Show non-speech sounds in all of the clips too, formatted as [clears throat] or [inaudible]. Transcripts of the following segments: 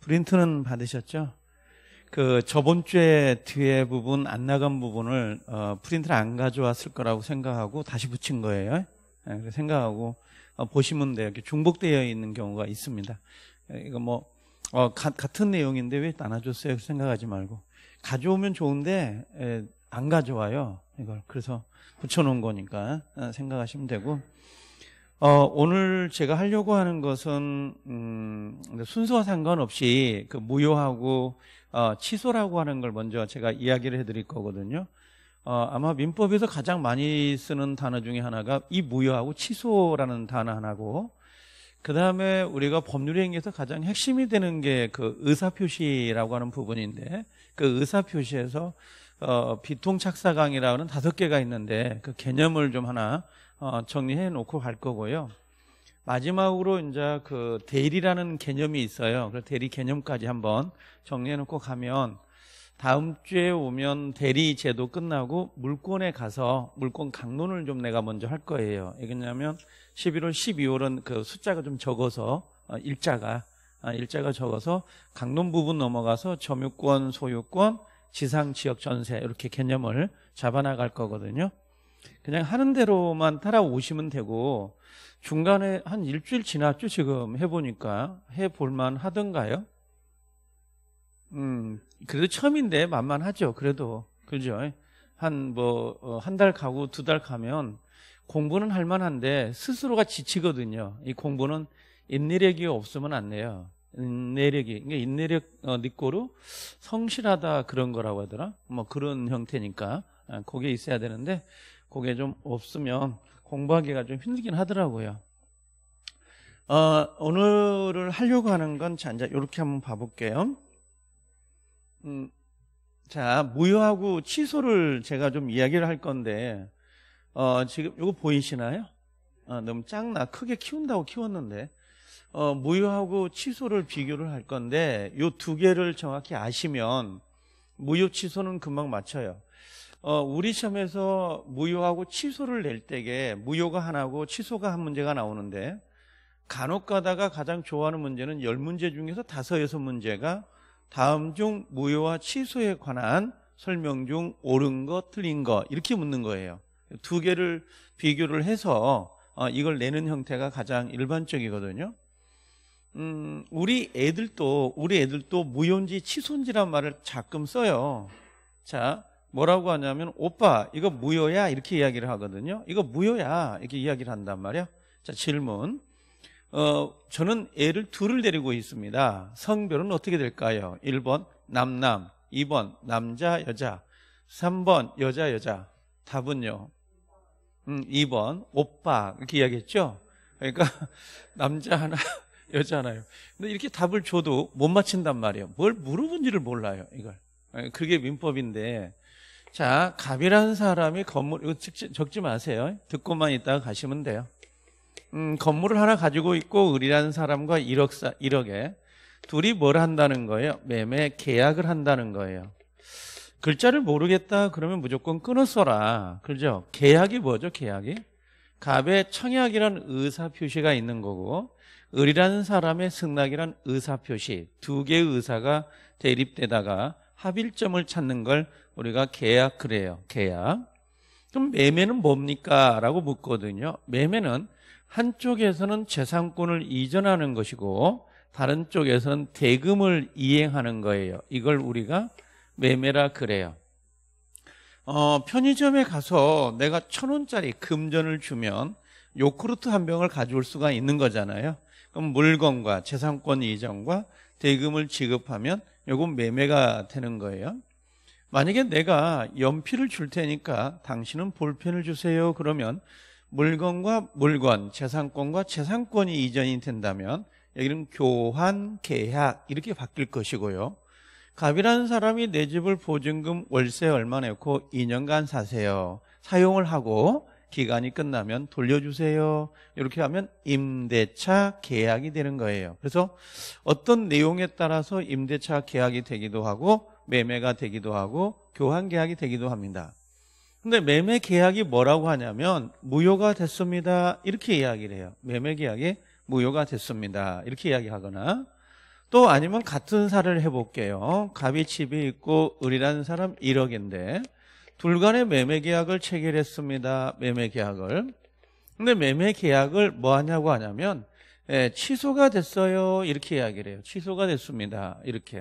프린트는 받으셨죠? 그 저번 주에 뒤에 부분 안 나간 부분을 어, 프린트를 안 가져왔을 거라고 생각하고 다시 붙인 거예요. 네, 생각하고 어, 보시면 돼요. 이렇게 중복되어 있는 경우가 있습니다. 예, 이거 뭐 어, 가, 같은 내용인데 왜 나눠줬어요? 생각하지 말고 가져오면 좋은데 에, 예, 안 가져와요. 이걸 그래서 붙여놓은 거니까 어, 생각하시면 되고. 어, 오늘 제가 하려고 하는 것은 음, 순서와 상관없이 그 무효하고 어, 취소라고 하는 걸 먼저 제가 이야기를 해드릴 거거든요. 어, 아마 민법에서 가장 많이 쓰는 단어 중에 하나가 이 무효하고 취소라는 단어 하나고 그 다음에 우리가 법률행위에서 가장 핵심이 되는 게 그 의사표시라고 하는 부분인데 그 의사표시에서 어, 비통착사강이라는 다섯 개가 있는데 그 개념을 좀 하나 어, 정리해 놓고 갈 거고요. 마지막으로 이제 그 대리라는 개념이 있어요. 그 대리 개념까지 한번 정리해 놓고 가면 다음 주에 오면 대리 제도 끝나고 물권에 가서 물권 강론을 좀 내가 먼저 할 거예요. 왜냐하면 11월, 12월은 그 숫자가 좀 적어서 어, 일자가 어, 일자가 적어서 강론 부분 넘어가서 점유권, 소유권, 지상 지역 전세 이렇게 개념을 잡아나갈 거거든요. 그냥 하는 대로만 따라오시면 되고 중간에 한 일주일 지났죠 지금 해보니까 해볼만 하던가요? 음 그래도 처음인데 만만하죠 그래도 그죠? 한 뭐 한달 어, 가고 두 달 가면 공부는 할만한데 스스로가 지치거든요. 이 공부는 인내력이 없으면 안 돼요. 인내력이 그러니까 인내력 니꼬로 어, 성실하다 그런 거라고 하더라. 뭐 그런 형태니까 거게 아, 있어야 되는데 그게 좀 없으면 공부하기가 좀 힘들긴 하더라고요. 어, 오늘을 하려고 하는 건 자, 이제 이렇게 한번 봐볼게요. 음, 자, 무효하고 취소를 제가 좀 이야기를 할 건데, 어, 지금 이거 보이시나요? 아, 너무 짱나. 크게 키운다고 키웠는데. 어, 무효하고 취소를 비교를 할 건데, 이 두 개를 정확히 아시면, 무효 취소는 금방 맞춰요. 어, 우리 시험에서 무효하고 취소를 낼 때에 무효가 하나고 취소가 한 문제가 나오는데 간혹 가다가 가장 좋아하는 문제는 열문제 중에서 다섯 여섯 문제가 다음 중 무효와 취소에 관한 설명 중 옳은 거, 틀린 거 이렇게 묻는 거예요. 두 개를 비교를 해서 어, 이걸 내는 형태가 가장 일반적이거든요. 음, 우리 애들도 우리 애들도 무효인지 취소인지란 말을 자끔 써요. 자, 뭐라고 하냐면 오빠 이거 무효야 이렇게 이야기를 하거든요. 이거 무효야 이렇게 이야기를 한단 말이야. 자 질문. 어 저는 애를 둘을 데리고 있습니다. 성별은 어떻게 될까요? 1번 남남, 2번 남자 여자, 3번 여자 여자. 답은요. 음 2번 오빠 이렇게 이야기했죠. 그러니까 [laughs] 남자 하나 [laughs] 여자 하나요. 근데 이렇게 답을 줘도 못 맞힌단 말이에요. 뭘 물어본지를 몰라요 이걸. 예, 그게 민법인데 자, 갑이라는 사람이 건물, 이거 적지, 적지 마세요. 듣고만 있다가 가시면 돼요. 음, 건물을 하나 가지고 있고, 을이라는 사람과 1억, 1억에 둘이 뭘 한다는 거예요? 매매 계약을 한다는 거예요. 글자를 모르겠다 그러면 무조건 끊어 었라 그죠? 계약이 뭐죠? 계약이? 갑의 청약이란 의사표시가 있는 거고 을이라는 사람의 승낙이란 의사표시 두 개의 의사가 대립되다가 합일점을 찾는 걸 우리가 계약그래요 계약. 그럼 매매는 뭡니까? 라고 묻거든요. 매매는 한쪽에서는 재산권을 이전하는 것이고 다른 쪽에서는 대금을 이행하는 거예요. 이걸 우리가 매매라 그래요. 어, 편의점에 가서 내가 천 원짜리 금전을 주면 요크루트 한 병을 가져올 수가 있는 거잖아요. 그럼 물건과 재산권 이전과 대금을 지급하면 요건 매매가 되는 거예요. 만약에 내가 연필을 줄 테니까 당신은 볼펜을 주세요. 그러면 물건과 물건, 재산권과 재산권이 이전이 된다면 여기는 교환, 계약 이렇게 바뀔 것이고요. 갑이라는 사람이 내 집을 보증금 월세 얼마 내고 2년간 사세요. 사용을 하고 기간이 끝나면 돌려주세요. 이렇게 하면 임대차 계약이 되는 거예요. 그래서 어떤 내용에 따라서 임대차 계약이 되기도 하고 매매가 되기도 하고 교환 계약이 되기도 합니다. 근데 매매 계약이 뭐라고 하냐면 무효가 됐습니다. 이렇게 이야기를 해요. 매매 계약이 무효가 됐습니다. 이렇게 이야기하거나 또 아니면 같은 사례를 해볼게요. 갑이 집이 있고 을이라는 사람 1억인데 둘 간의 매매 계약을 체결했습니다. 매매 계약을. 근데 매매 계약을 뭐 하냐고 하냐면 예, 취소가 됐어요. 이렇게 이야기를 해요. 취소가 됐습니다. 이렇게.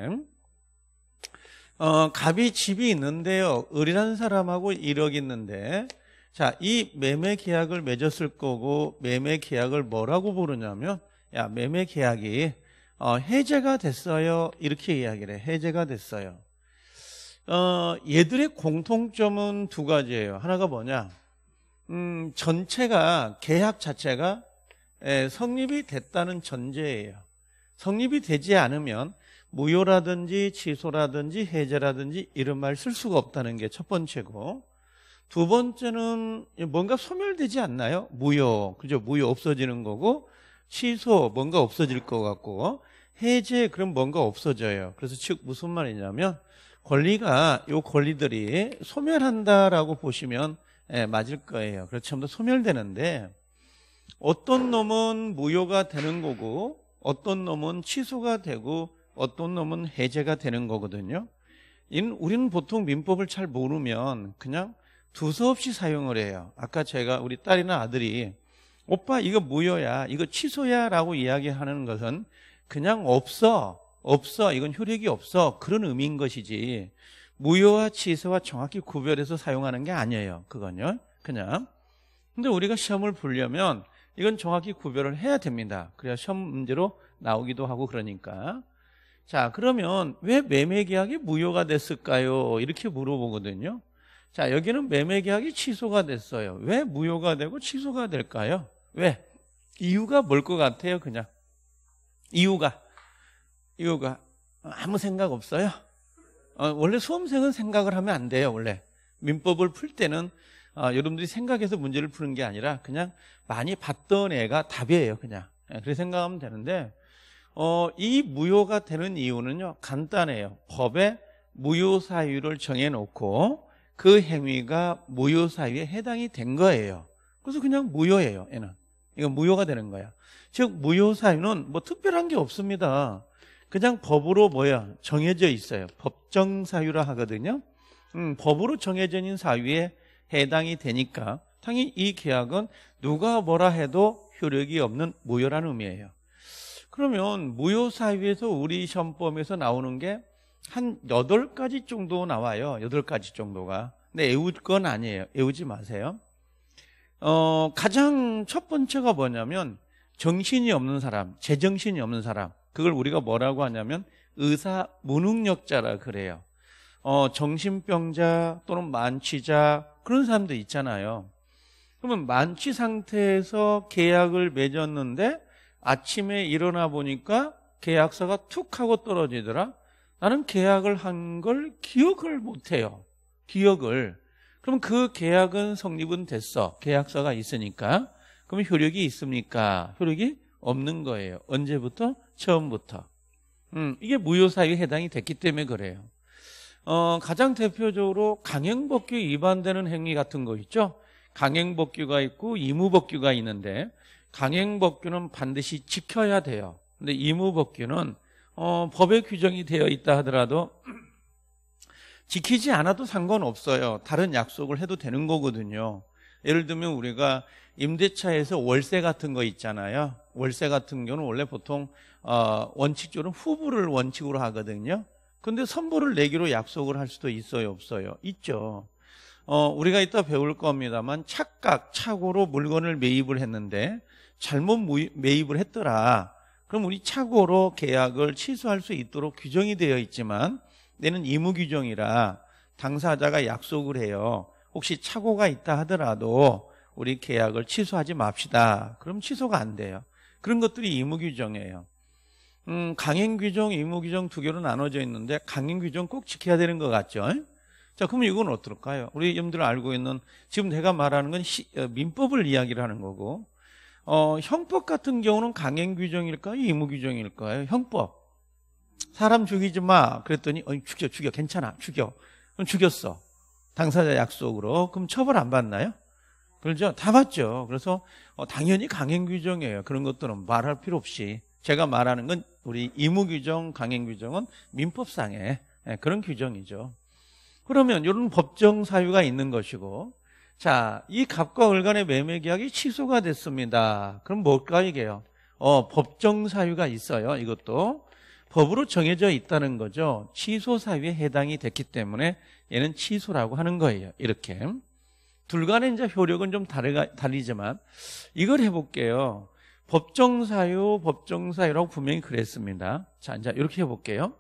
어, 갑이 집이 있는데요. 을이라는 사람하고 1억 있는데 자, 이 매매 계약을 맺었을 거고 매매 계약을 뭐라고 부르냐면 야, 매매 계약이 어, 해제가 됐어요. 이렇게 이야기를 해. 해제가 됐어요. 어, 얘들의 공통점은 두 가지예요. 하나가 뭐냐? 음, 전체가 계약 자체가 에, 예, 성립이 됐다는 전제예요. 성립이 되지 않으면 무효라든지 취소라든지 해제라든지 이런 말 쓸 수가 없다는 게 첫 번째고 두 번째는 뭔가 소멸되지 않나요? 무효 그죠? 무효 없어지는 거고 취소 뭔가 없어질 것 같고 해제 그럼 뭔가 없어져요. 그래서 즉 무슨 말이냐면 권리가 요 권리들이 소멸한다라고 보시면 예, 맞을 거예요. 그렇지 않으면 소멸되는데 어떤 놈은 무효가 되는 거고 어떤 놈은 취소가 되고 어떤 놈은 해제가 되는 거거든요. 우리는 보통 민법을 잘 모르면 그냥 두서없이 사용을 해요. 아까 제가 우리 딸이나 아들이 오빠 이거 무효야, 이거 취소야라고 이야기하는 것은 그냥 없어, 없어, 이건 효력이 없어 그런 의미인 것이지 무효와 취소와 정확히 구별해서 사용하는 게 아니에요. 그건요, 그냥. 근데 우리가 시험을 보려면 이건 정확히 구별을 해야 됩니다. 그래야 시험 문제로 나오기도 하고 그러니까. 자, 그러면 왜 매매 계약이 무효가 됐을까요? 이렇게 물어보거든요. 자, 여기는 매매 계약이 취소가 됐어요. 왜 무효가 되고 취소가 될까요? 왜? 이유가 뭘 것 같아요, 그냥? 이유가. 이유가. 아무 생각 없어요? 어, 원래 수험생은 생각을 하면 안 돼요, 원래. 민법을 풀 때는 어, 여러분들이 생각해서 문제를 푸는 게 아니라 그냥 많이 봤던 애가 답이에요, 그냥. 예, 그렇게 생각하면 되는데 어, 이 무효가 되는 이유는요 간단해요 법에 무효 사유를 정해놓고 그 행위가 무효 사유에 해당이 된 거예요 그래서 그냥 무효예요 얘는 이건 무효가 되는 거야 즉 무효 사유는 뭐 특별한 게 없습니다 그냥 법으로 뭐야 정해져 있어요 법정 사유라 하거든요 음, 법으로 정해져 있는 사유에 해당이 되니까 당연히 이 계약은 누가 뭐라 해도 효력이 없는 무효라는 의미예요 그러면 무효사유에서 우리 시험범에서 나오는 게한 8가지 정도 나와요. 8가지 정도가. 근데 애울 건 아니에요. 애우지 마세요. 어, 가장 첫 번째가 뭐냐면 정신이 없는 사람, 제정신이 없는 사람. 그걸 우리가 뭐라고 하냐면 의사 무능력자라 그래요. 어, 정신병자 또는 만취자 그런 사람도 있잖아요. 그러면 만취 상태에서 계약을 맺었는데 아침에 일어나 보니까 계약서가 툭 하고 떨어지더라. 나는 계약을 한 걸 기억을 못해요. 기억을. 그럼 그 계약은 성립은 됐어. 계약서가 있으니까. 그럼 효력이 있습니까? 효력이 없는 거예요. 언제부터? 처음부터. 음, 이게 무효사유에 해당이 됐기 때문에 그래요. 어, 가장 대표적으로 강행법규 위반되는 행위 같은 거 있죠? 강행법규가 있고 이무법규가 있는데 강행법규는 반드시 지켜야 돼요. 근데 임무법규는 어, 법에 규정이 되어 있다 하더라도 [clears throat] 지키지 않아도 상관없어요. 다른 약속을 해도 되는 거거든요. 예를 들면 우리가 임대차에서 월세 같은 거 있잖아요. 월세 같은 경우는 원래 보통 어, 원칙적으로 후불을 원칙으로 하거든요. 근데 선불을 내기로 약속을 할 수도 있어요, 없어요? 있죠. 어, 우리가 이따 배울 겁니다만 착각, 착오로 물건을 매입을 했는데 잘못 매입을 했더라. 그럼 우리 착오로 계약을 취소할 수 있도록 규정이 되어 있지만 내는 의무 규정이라 당사자가 약속을 해요. 혹시 착오가 있다 하더라도 우리 계약을 취소하지 맙시다. 그럼 취소가 안 돼요. 그런 것들이 의무 규정이에요. 음, 강행 규정, 의무 규정 두 개로 나눠져 있는데 강행 규정 꼭 지켜야 되는 것 같죠? 자, 그러면 이건 어떨까요? 우리 여러분들 알고 있는 지금 제가 말하는 건 시, 어, 민법을 이야기를 하는 거고 어, 형법 같은 경우는 강행 규정일까요? 의무 규정일까요? 형법. 사람 죽이지 마. 그랬더니 어, 죽여, 죽여, 괜찮아, 죽여. 그럼 죽였어. 당사자 약속으로. 그럼 처벌 안 받나요? 그렇죠? 다 받죠. 그래서 어, 당연히 강행 규정이에요. 그런 것들은 말할 필요 없이. 제가 말하는 건 우리 의무 규정, 강행 규정은 민법상의 네, 그런 규정이죠. 그러면 이런 법정 사유가 있는 것이고 자, 이갑과 을간의 매매 계약이 취소가 됐습니다. 그럼 뭘까 이게요? 어, 법정 사유가 있어요. 이것도 법으로 정해져 있다는 거죠. 취소 사유에 해당이 됐기 때문에 얘는 취소라고 하는 거예요. 이렇게 둘간의 이제 효력은 좀 다르가, 달리지만 이걸 해볼게요. 법정 사유, 법정 사유라고 분명히 그랬습니다. 자, 이제 이렇게 해볼게요.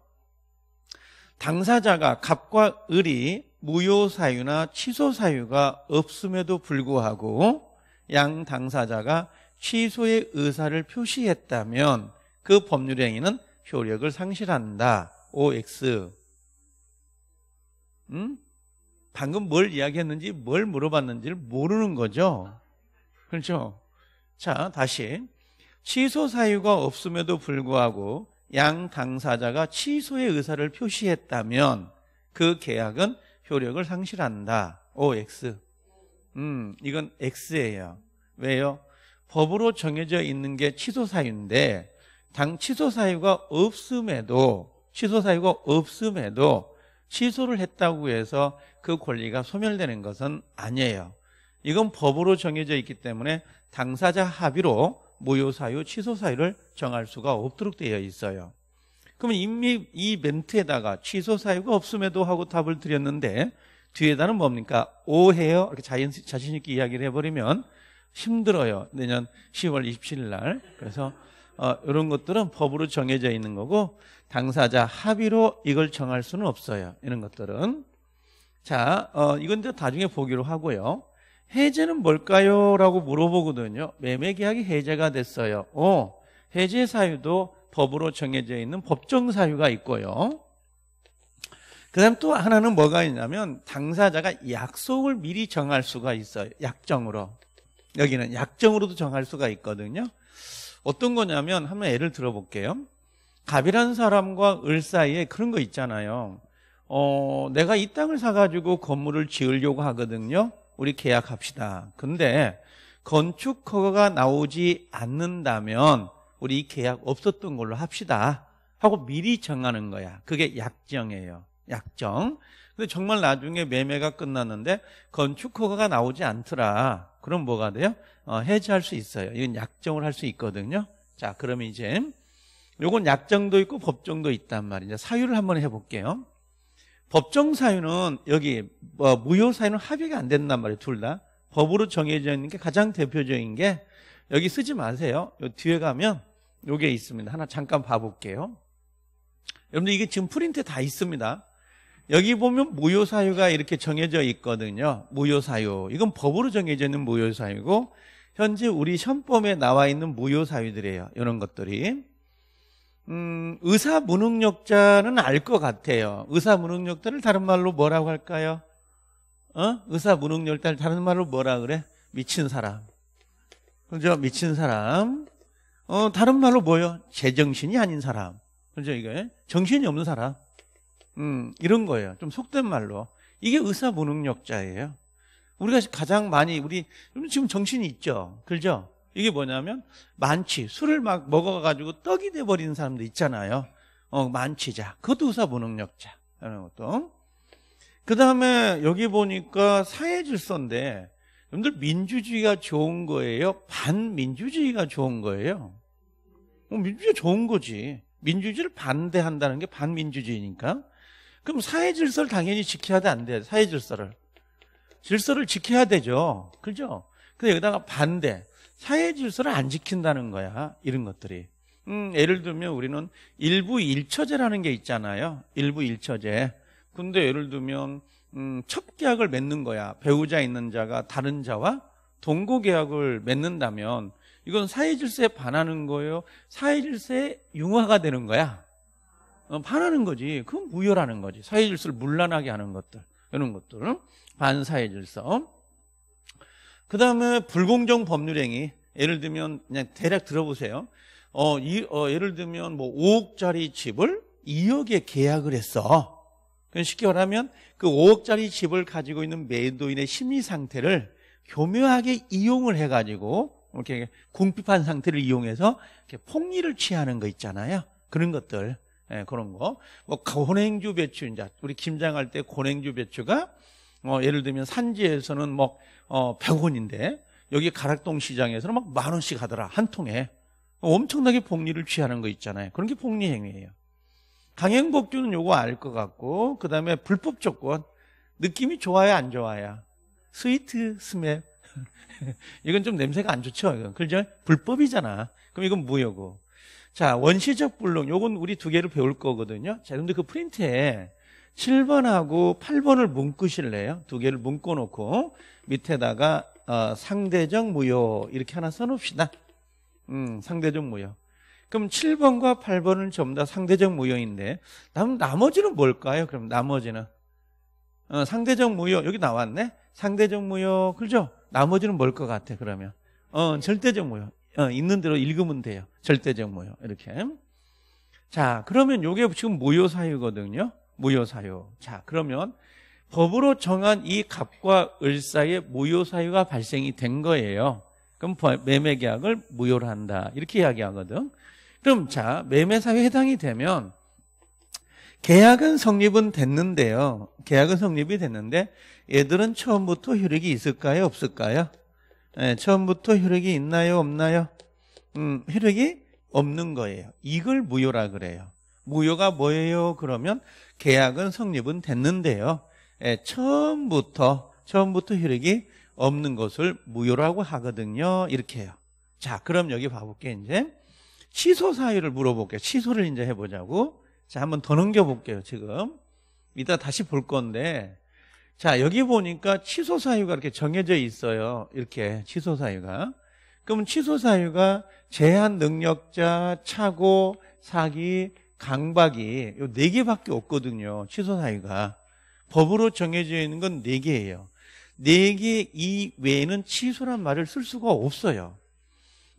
당사자가 갑과 을이 무효 사유나 취소 사유가 없음에도 불구하고 양 당사자가 취소의 의사를 표시했다면 그 법률 행위는 효력을 상실한다. OX. 음? 방금 뭘 이야기했는지 뭘 물어봤는지를 모르는 거죠. 그렇죠? 자, 다시. 취소 사유가 없음에도 불구하고 양 당사자가 취소의 의사를 표시했다면 그 계약은 효력을 상실한다. OX. 음, 이건 X예요. 왜요? 법으로 정해져 있는 게 취소사유인데 당 취소사유가 없음에도 취소사유가 없음에도 취소를 했다고 해서 그 권리가 소멸되는 것은 아니에요. 이건 법으로 정해져 있기 때문에 당사자 합의로 무효사유, 취소사유를 정할 수가 없도록 되어 있어요. 그러면 이미 이 멘트에다가 취소 사유가 없음에도 하고 답을 드렸는데 뒤에다는 뭡니까? 오해요. 이렇게 자연, 자신 있게 이야기를 해버리면 힘들어요. 내년 10월 27일 날. 그래서 어, 이런 것들은 법으로 정해져 있는 거고 당사자 합의로 이걸 정할 수는 없어요. 이런 것들은 자, 어, 이건 이제 나중에 보기로 하고요. 해제는 뭘까요? 라고 물어보거든요. 매매 계약이 해제가 됐어요. 어, 해제 사유도 법으로 정해져 있는 법정 사유가 있고요. 그다음 또 하나는 뭐가 있냐면 당사자가 약속을 미리 정할 수가 있어요. 약정으로. 여기는 약정으로도 정할 수가 있거든요. 어떤 거냐면 한번 예를 들어볼게요. 갑이라는 사람과 을 사이에 그런 거 있잖아요. 어, 내가 이 땅을 사가지고 건물을 지으려고 하거든요. 우리 계약합시다. 근데 건축 허가가 나오지 않는다면 우리 이 계약 없었던 걸로 합시다 하고 미리 정하는 거야 그게 약정이에요 약정 근데 정말 나중에 매매가 끝났는데 건축허가가 나오지 않더라 그럼 뭐가 돼요? 어, 해지할 수 있어요 이건 약정을 할 수 있거든요 자 그러면 이제 요건 약정도 있고 법정도 있단 말이죠 사유를 한번 해볼게요 법정 사유는 여기 뭐 무효 사유는 합의가 안 된단 말이에요 둘 다 법으로 정해져 있는 게 가장 대표적인 게 여기 쓰지 마세요. 요 뒤에 가면 요게 있습니다. 하나 잠깐 봐볼게요. 여러분들 이게 지금 프린트 다 있습니다. 여기 보면 무효사유가 이렇게 정해져 있거든요. 무효사유. 이건 법으로 정해져 있는 무효사유고 현재 우리 현범에 나와 있는 무효사유들이에요. 이런 것들이. 음, 의사 무능력자는 알 것 같아요. 의사 무능력자를 다른 말로 뭐라고 할까요? 어? 의사 무능력자를 다른 말로 뭐라 그래? 미친 사람. 그죠? 미친 사람. 어, 다른 말로 뭐예요? 제정신이 아닌 사람. 그죠? 이게 정신이 없는 사람. 음, 이런 거예요. 좀 속된 말로. 이게 의사 무능력자예요. 우리가 가장 많이 우리 지금 정신이 있죠. 그죠? 이게 뭐냐면 만취. 술을 막 먹어 가지고 떡이 돼 버리는 사람도 있잖아요. 어, 만취자. 그것도 의사 무능력자. 라는 것도. 그다음에 여기 보니까 사회 질서인데 여러분들 민주주의가 좋은 거예요? 반민주주의가 좋은 거예요? 뭐 민주주의 가 좋은 거지. 민주주의를 반대한다는 게 반민주주의니까. 그럼 사회 질서를 당연히 지켜야 돼, 안 돼? 사회 질서를. 질서를 지켜야 되죠. 그죠? 근데 여기다가 반대. 사회 질서를 안 지킨다는 거야. 이런 것들이. 음, 예를 들면 우리는 일부 일처제라는 게 있잖아요. 일부 일처제. 근데 예를 들면 음, 첫 계약을 맺는 거야. 배우자 있는 자가 다른 자와 동거 계약을 맺는다면 이건 사회 질서에 반하는 거예요. 사회 질서에 융화가 되는 거야. 어, 반하는 거지. 그건 무효라는 거지. 사회 질서를 문란하게 하는 것들. 이런 것들. 반사회 질서. 그 다음에 불공정 법률행위. 예를 들면 그냥 대략 들어보세요. 어, 이, 어, 예를 들면 뭐 5억짜리 집을 2억에 계약을 했어. 그러니까 쉽게 말하면 그 5억짜리 집을 가지고 있는 매도인의 심리 상태를 교묘하게 이용을 해가지고 이렇게 궁핍한 상태를 이용해서 이렇게 폭리를 취하는 거 있잖아요. 그런 것들. 예, 그런 거. 뭐, 고행주 배추, 이제, 우리 김장할 때고행주 배추가, 어, 예를 들면 산지에서는 뭐, 어, 100원인데, 여기 가락동 시장에서는 막 만원씩 하더라, 한 통에. 엄청나게 복리를 취하는 거 있잖아요. 그런 게 복리 행위예요. 강행복주는 요거 알 것 같고 그 다음에 불법 조건 느낌이 좋아야 안 좋아야 스위트 스맵 [laughs] 이건 좀 냄새가 안 좋죠 이건 그죠 불법이잖아 그럼 이건 무효고 자 원시적 불능 요건 우리 두 개를 배울 거거든요 자 근데 그 프린트에 7번하고 8번을 묶으실래요 두 개를 묶어 놓고 밑에다가 어, 상대적 무효 이렇게 하나 써놓읍시다 음, 상대적 무효 그럼 7번과 8번은 전부 다 상대적 무효인데 남, 나머지는 뭘까요? 그럼 나머지는 어, 상대적 무효 여기 나왔네 상대적 무효 그죠? 나머지는 뭘 것 같아 그러면 어, 절대적 무효 어, 있는 대로 읽으면 돼요 절대적 무효 이렇게 자 그러면 이게 지금 무효 사유거든요 무효 사유 자 그러면 법으로 정한 이 갑과 을사이 무효 사유가 발생이 된 거예요 그럼 매매 계약을 무효로 한다 이렇게 이야기하거든 그럼 자, 매매사 회당이 되면 계약은 성립은 됐는데요. 계약은 성립이 됐는데 얘들은 처음부터 효력이 있을까요? 없을까요? 네, 처음부터 효력이 있나요? 없나요? 음, 효력이 없는 거예요. 이걸 무효라 그래요. 무효가 뭐예요? 그러면 계약은 성립은 됐는데요. 네, 처음부터 처음부터 효력이 없는 것을 무효라고 하거든요. 이렇게 해요. 자, 그럼 여기 봐볼게 요 이제 취소 사유를 물어볼게요. 취소를 이제 해보자고. 자, 한번 더 넘겨볼게요, 지금. 이따 다시 볼 건데. 자, 여기 보니까 취소 사유가 이렇게 정해져 있어요. 이렇게 취소 사유가. 그러면 취소 사유가 제한 능력자, 차고, 사기, 강박이 요네 개밖에 없거든요. 취소 사유가. 법으로 정해져 있는 건 네 개예요. 네 개 이외에는 취소란 말을 쓸 수가 없어요.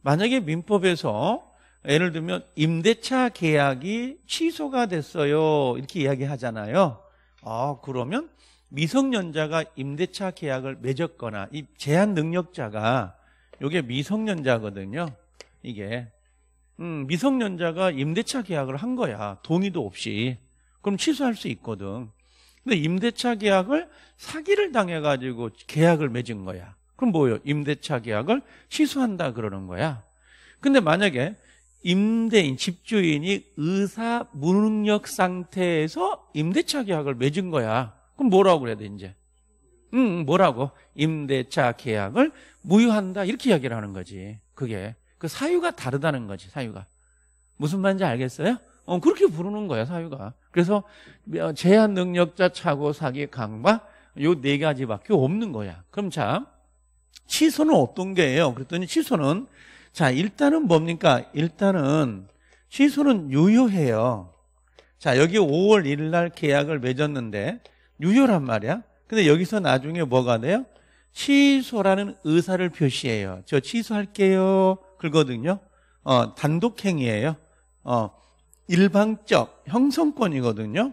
만약에 민법에서 예를 들면 임대차 계약이 취소가 됐어요. 이렇게 이야기하잖아요. 아, 그러면 미성년자가 임대차 계약을 맺었거나 이 제한 능력자가 이게 미성년자거든요. 이게 음, 미성년자가 임대차 계약을 한 거야. 동의도 없이. 그럼 취소할 수 있거든. 근데 임대차 계약을 사기를 당해 가지고 계약을 맺은 거야. 그럼 뭐예요? 임대차 계약을 취소한다 그러는 거야. 근데 만약에 임대인, 집주인이 의사 무능력 상태에서 임대차 계약을 맺은 거야. 그럼 뭐라고 그래야 돼, 이제? 응, 뭐라고? 임대차 계약을 무효한다. 이렇게 이야기를 하는 거지. 그게. 그 사유가 다르다는 거지, 사유가. 무슨 말인지 알겠어요? 어, 그렇게 부르는 거야, 사유가. 그래서 제한 능력자 차고 사기 강박, 요 네 가지밖에 없는 거야. 그럼 참, 취소는 어떤 게예요? 그랬더니 취소는 자, 일단은 뭡니까? 일단은 취소는 유효해요. 자, 여기 5월 1일 날 계약을 맺었는데 유효란 말이야. 근데 여기서 나중에 뭐가 돼요? 취소라는 의사를 표시해요. 저 취소할게요. 그거든요. 어, 단독행위예요. 어, 일방적 형성권이거든요.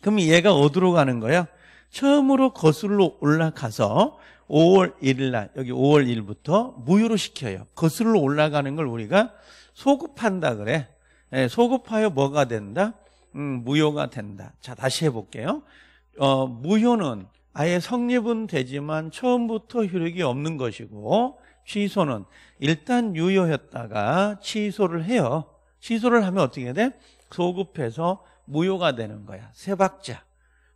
그럼 얘가 어디로 가는 거야? 처음으로 거슬러 올라가서 5월 1일 날 여기 5월 1일부터 무효로 시켜요. 거슬러 올라가는 걸 우리가 소급한다 그래. 예, 소급하여 뭐가 된다? 음, 무효가 된다. 자, 다시 해볼게요. 어, 무효는 아예 성립은 되지만 처음부터 효력이 없는 것이고 취소는 일단 유효였다가 취소를 해요. 취소를 하면 어떻게 돼? 소급해서 무효가 되는 거야. 세 박자.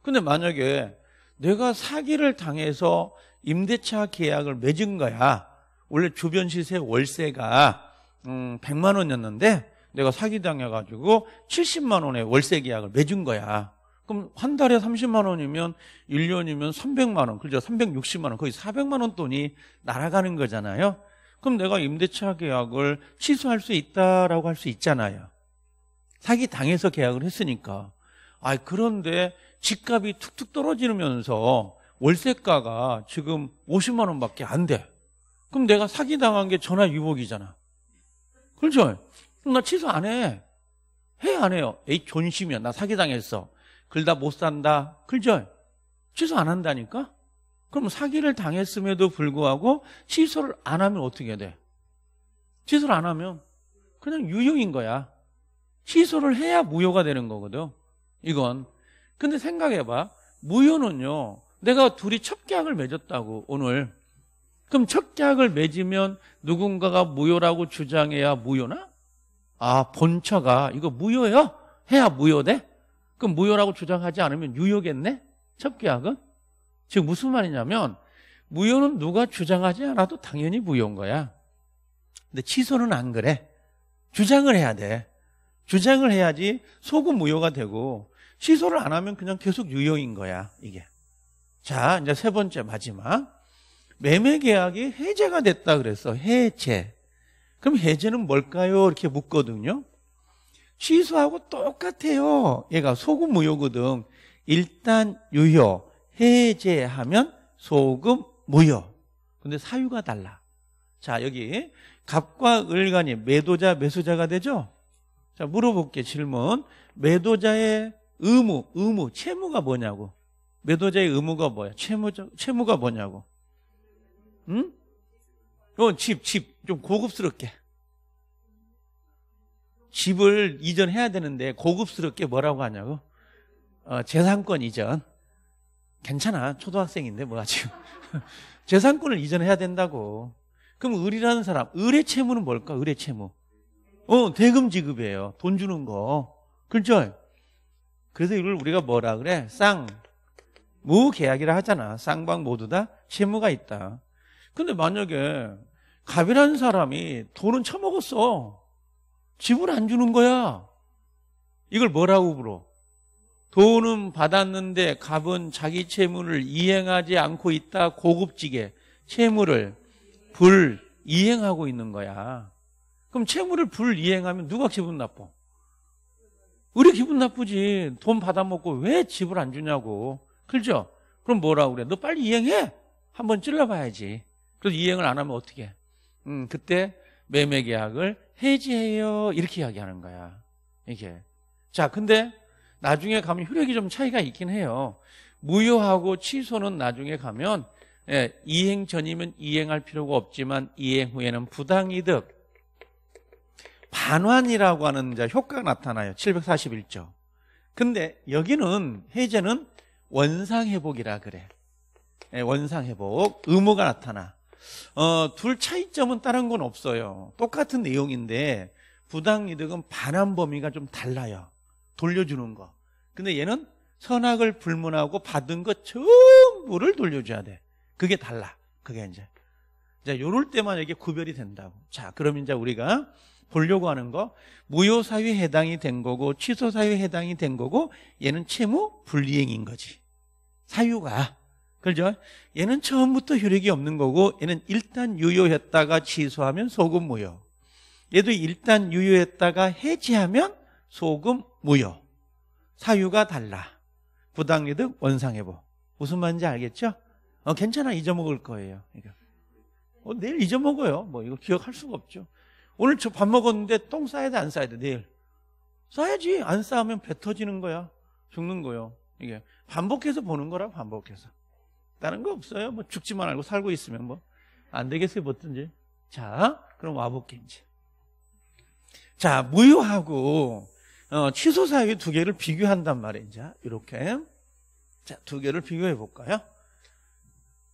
근데 만약에 내가 사기를 당해서 임대차 계약을 맺은 거야. 원래 주변 시세 월세가 음, 100만 원이었는데 내가 사기당해가지고 70만 원의 월세 계약을 맺은 거야. 그럼 한 달에 30만 원이면 1년이면 300만 원, 그죠? 360만 원, 거의 400만 원 돈이 날아가는 거잖아요. 그럼 내가 임대차 계약을 취소할 수 있다라고 할 수 있잖아요. 사기 당해서 계약을 했으니까. 아, 그런데 집값이 툭툭 떨어지면서 월세가가 지금 50만 원밖에 안 돼. 그럼 내가 사기당한 게 전화 유복이잖아. 그렇죠? 그럼 나 취소 안 해. 해, 안 해요? 에이, 존심이야. 나 사기당했어. 글다 못 산다. 그죠? 렇 취소 안 한다니까? 그럼 사기를 당했음에도 불구하고 취소를 안 하면 어떻게 돼? 취소를 안 하면 그냥 유효인 거야. 취소를 해야 무효가 되는 거거든. 이건. 근데 생각해봐. 무효는요, 내가 둘이 첫 계약을 맺었다고 오늘 그럼 첫 계약을 맺으면 누군가가 무효라고 주장해야 무효나? 아 본처가 이거 무효예요? 해야 무효돼? 그럼 무효라고 주장하지 않으면 유효겠네? 첫 계약은? 지금 무슨 말이냐면 무효는 누가 주장하지 않아도 당연히 무효인 거야 근데 취소는 안 그래 주장을 해야 돼 주장을 해야지 소급 무효가 되고 취소를 안 하면 그냥 계속 유효인 거야 이게 자, 이제 세 번째 마지막. 매매 계약이 해제가 됐다 그래서 해제. 그럼 해제는 뭘까요? 이렇게 묻거든요. 취소하고 똑같아요. 얘가 소금 무효거든. 일단 유효, 해제하면 소금 무효. 근데 사유가 달라. 자, 여기 갑과 을간이 매도자, 매수자가 되죠? 자, 물어볼게 질문. 매도자의 의무, 의무, 채무가 뭐냐고. 매도자의 의무가 뭐야? 채무자, 채무가 뭐냐고. 응? 어, 집, 집. 좀 고급스럽게. 집을 이전해야 되는데 고급스럽게 뭐라고 하냐고. 어, 재산권 이전. 괜찮아. 초등학생인데 뭐가 지금. [laughs] 재산권을 이전해야 된다고. 그럼 을이라는 사람, 을의 채무는 뭘까? 을의 채무. 어, 대금 지급이에요. 돈 주는 거. 그렇죠? 그래서 이걸 우리가 뭐라 그래? 쌍, 무계약이라 하잖아. 쌍방 모두 다 채무가 있다. 근데 만약에 갑이라는 사람이 돈은 처먹었어. 집을 안 주는 거야. 이걸 뭐라고 불어? 돈은 받았는데 갑은 자기 채무를 이행하지 않고 있다. 고급지게 채무를 불 이행하고 있는 거야. 그럼 채무를 불 이행하면 누가 기분 나빠? 우리 기분 나쁘지. 돈 받아먹고 왜 집을 안 주냐고. 그죠? 그럼 뭐라고 그래? 너 빨리 이행해. 한번 찔러봐야지. 그래서 이행을 안 하면 어떻게? 해? 음, 그때 매매 계약을 해지해요. 이렇게 이야기하는 거야. 이게. 자, 근데 나중에 가면 효력이 좀 차이가 있긴 해요. 무효하고 취소는 나중에 가면 예, 이행 전이면 이행할 필요가 없지만 이행 후에는 부당이득 반환이라고 하는 효과가 나타나요. 741조. 근데 여기는 해제는 원상회복이라 그래. 네, 원상회복, 의무가 나타나. 어, 둘 차이점은 다른 건 없어요. 똑같은 내용인데 부당이득은 반환 범위가 좀 달라요. 돌려주는 거. 근데 얘는 선악을 불문하고 받은 것 전부를 돌려줘야 돼. 그게 달라. 그게 이제. 자, 요럴 때만 이게 구별이 된다고. 자, 그럼 이제 우리가 보려고 하는 거 무효사유에 해당이 된 거고 취소사유에 해당이 된 거고 얘는 채무 불이행인 거지 사유가 그죠? 얘는 처음부터 효력이 없는 거고 얘는 일단 유효했다가 취소하면 소금 무효 얘도 일단 유효했다가 해지하면 소금 무효 사유가 달라 부당이득 원상회복 무슨 말인지 알겠죠? 어, 괜찮아 잊어먹을 거예요 이거. 그러니까. 어, 내일 잊어먹어요 뭐 이거 기억할 수가 없죠 오늘 저 밥 먹었는데 똥 싸야 돼, 안 싸야 돼, 내일? 싸야지. 안 싸면 배 터지는 거야. 죽는 거요. 이게. 반복해서 보는 거라, 반복해서. 다른 거 없어요. 뭐 죽지만 알고 살고 있으면 뭐. 안 되겠어요, 뭐든지. 자, 그럼 와볼게, 이제. 자, 무효하고, 어, 취소사유 두 개를 비교한단 말이에요, 이제. 이렇게. 자, 두 개를 비교해 볼까요?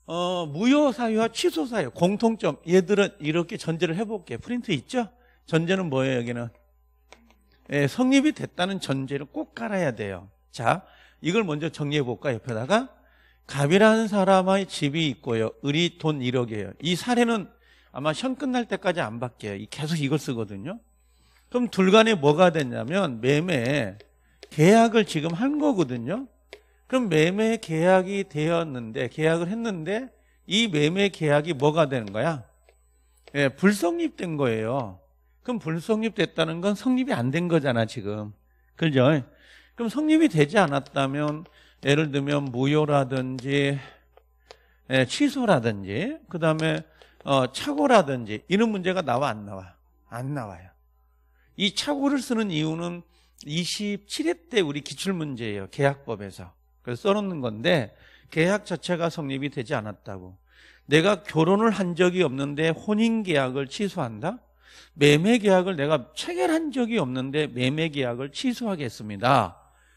어, 무효사유와 취소사유 공통점 얘들은 이렇게 전제를 해볼게요 프린트 있죠? 전제는 뭐예요 여기는 예, 성립이 됐다는 전제를 꼭 깔아야 돼요 자 이걸 먼저 정리해볼까 옆에다가 갑이라는 사람의 집이 있고요 을이 돈 1억이에요 이 사례는 아마 현 끝날 때까지 안 바뀌어요 계속 이걸 쓰거든요 그럼 둘 간에 뭐가 됐냐면 매매 계약을 지금 한 거거든요 그럼 매매 계약이 되었는데 계약을 했는데 이 매매 계약이 뭐가 되는 거야? 예, 불성립된 거예요. 그럼 불성립됐다는 건 성립이 안 된 거잖아 지금. 그죠? 그럼 성립이 되지 않았다면 예를 들면 무효라든지 예, 취소라든지 그 다음에 어, 착오라든지 이런 문제가 나와 안 나와? 안 나와요. 이 착오를 쓰는 이유는 27회 때 우리 기출문제예요. 계약법에서. 그래서 써놓는 건데 계약 자체가 성립이 되지 않았다고. 내가 결혼을 한 적이 없는데 혼인 계약을 취소한다? 매매 계약을 내가 체결한 적이 없는데 매매 계약을 취소하겠습니다.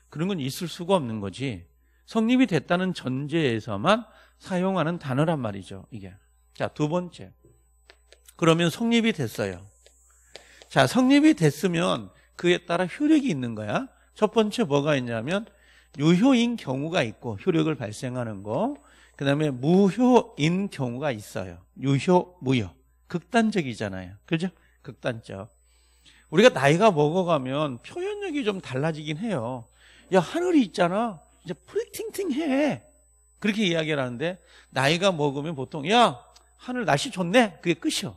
그런 건 있을 수가 없는 거지. 성립이 됐다는 전제에서만 사용하는 단어란 말이죠. 이게. 자, 두 번째. 그러면 성립이 됐어요. 자, 성립이 됐으면 그에 따라 효력이 있는 거야. 첫 번째 뭐가 있냐면 유효인 경우가 있고 효력을 발생하는 거. 그다음에 무효인 경우가 있어요. 유효, 무효. 극단적이잖아요. 그죠? 극단적. 우리가 나이가 먹어가면 표현력이 좀 달라지긴 해요. 야, 하늘이 있잖아. 이제 프리팅팅해. 그렇게 이야기를 하는데 나이가 먹으면 보통 야, 하늘 날씨 좋네. 그게 끝이요.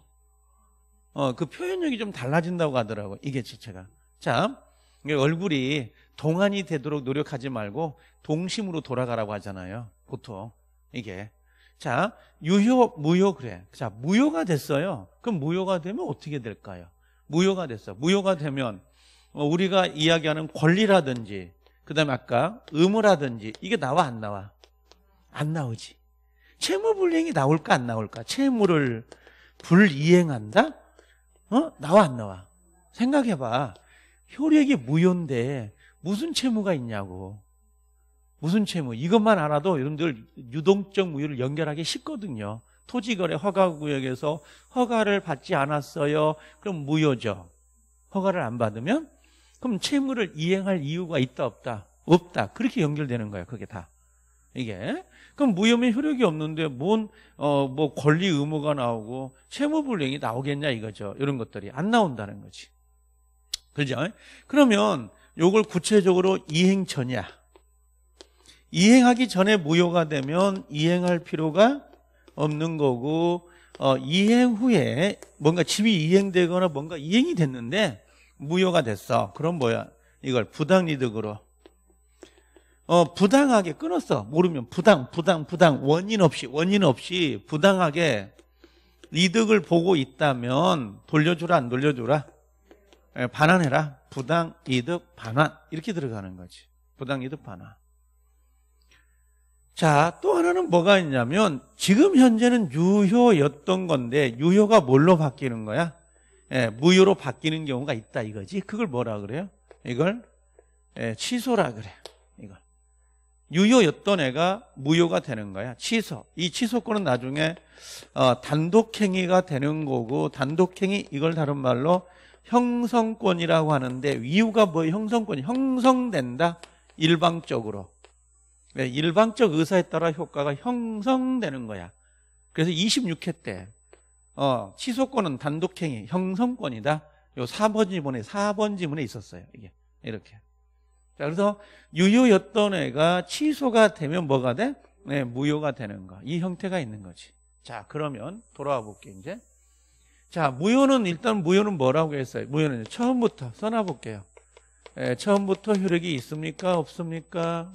어, 그 표현력이 좀 달라진다고 하더라고요. 이게 자체가. 자. 얼굴이 동안이 되도록 노력하지 말고 동심으로 돌아가라고 하잖아요. 보통 이게 자 유효 무효 그래. 자 무효가 됐어요. 그럼 무효가 되면 어떻게 될까요? 무효가 됐어. 무효가 되면 뭐 우리가 이야기하는 권리라든지 그다음에 아까 의무라든지 이게 나와 안 나와? 안 나오지. 채무불이행이 나올까 안 나올까? 채무를 불이행한다? 어? 나와 안 나와? 생각해봐. 효력이 무효인데 무슨 채무가 있냐고. 무슨 채무. 이것만 알아도 여러분들 유동적 무효를 연결하기 쉽거든요. 토지거래 허가구역에서 허가를 받지 않았어요. 그럼 무효죠. 허가를 안 받으면 그럼 채무를 이행할 이유가 있다 없다 없다 그렇게 연결되는 거예요. 그게 다 이게 그럼 무효면 효력이 없는데 뭔어뭐 권리 의무가 나오고 채무불행이 나오겠냐 이거죠. 이런 것들이 안 나온다는 거지. 그죠? 그러면 요걸 구체적으로 이행 전이야. 이행하기 전에 무효가 되면 이행할 필요가 없는 거고 어, 이행 후에 뭔가 집이 이행되거나 뭔가 이행이 됐는데 무효가 됐어 그럼 뭐야 이걸 부당이득으로 어, 부당하게 끊었어 모르면 부당 부당 부당 원인 없이 원인 없이 부당하게 이득을 보고 있다면 돌려주라 안 돌려주라 예, 반환해라. 부당 이득 반환 이렇게 들어가는 거지. 부당 이득 반환. 자, 또 하나는 뭐가 있냐면 지금 현재는 유효였던 건데 유효가 뭘로 바뀌는 거야? 예, 무효로 바뀌는 경우가 있다 이거지. 그걸 뭐라 그래요? 이걸 예, 취소라 그래. 이걸 유효였던 애가 무효가 되는 거야. 취소. 이 취소권은 나중에 어, 단독행위가 되는 거고 단독행위 이걸 다른 말로 형성권이라고 하는데 이유가 뭐예요? 형성권 형성된다 일방적으로 일방적 의사에 따라 효과가 형성되는 거야 그래서 26회 때 어, 취소권은 단독행위 형성권이다 요 4번 지문에 4번 지문에 있었어요 이게 이렇게 자 그래서 유효였던 애가 취소가 되면 뭐가 돼? 네, 무효가 되는 거이 형태가 있는 거지 자 그러면 돌아와 볼게 이제 자, 무효는 일단 무효는 뭐라고 했어요? 무효는 처음부터 써놔 볼게요. 예, 처음부터 효력이 있습니까? 없습니까?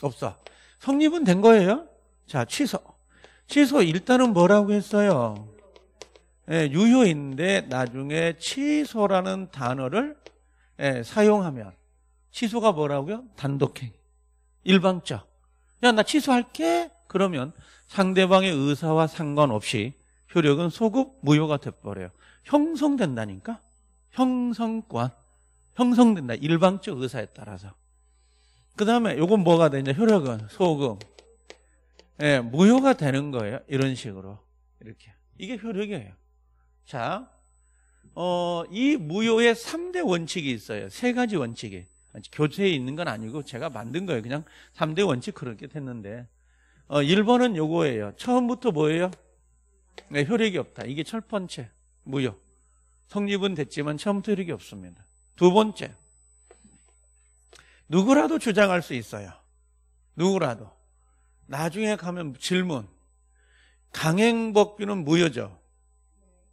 없어. 성립은 된 거예요. 자, 취소. 취소 일단은 뭐라고 했어요? 예, 유효인데 나중에 취소라는 단어를 예, 사용하면 취소가 뭐라고요? 단독행. 일방적. 야, 나 취소할게. 그러면 상대방의 의사와 상관없이 효력은 소급 무효가 돼버려요. 형성된다니까? 형성권. 형성된다. 일방적 의사에 따라서. 그 다음에 요건 뭐가 되냐? 효력은 소급. 예, 무효가 되는 거예요. 이런 식으로. 이렇게. 이게 효력이에요. 자, 어, 이 무효의 3대 원칙이 있어요. 세 가지 원칙이. 교체에 있는 건 아니고 제가 만든 거예요. 그냥 3대 원칙 그렇게 됐는데. 어, 1번은 요거예요. 처음부터 뭐예요? 네, 효력이 없다. 이게 첫 번째, 무효. 성립은 됐지만 처음부터 효력이 없습니다. 두 번째, 누구라도 주장할 수 있어요. 누구라도. 나중에 가면 질문. 강행법규는 무효죠.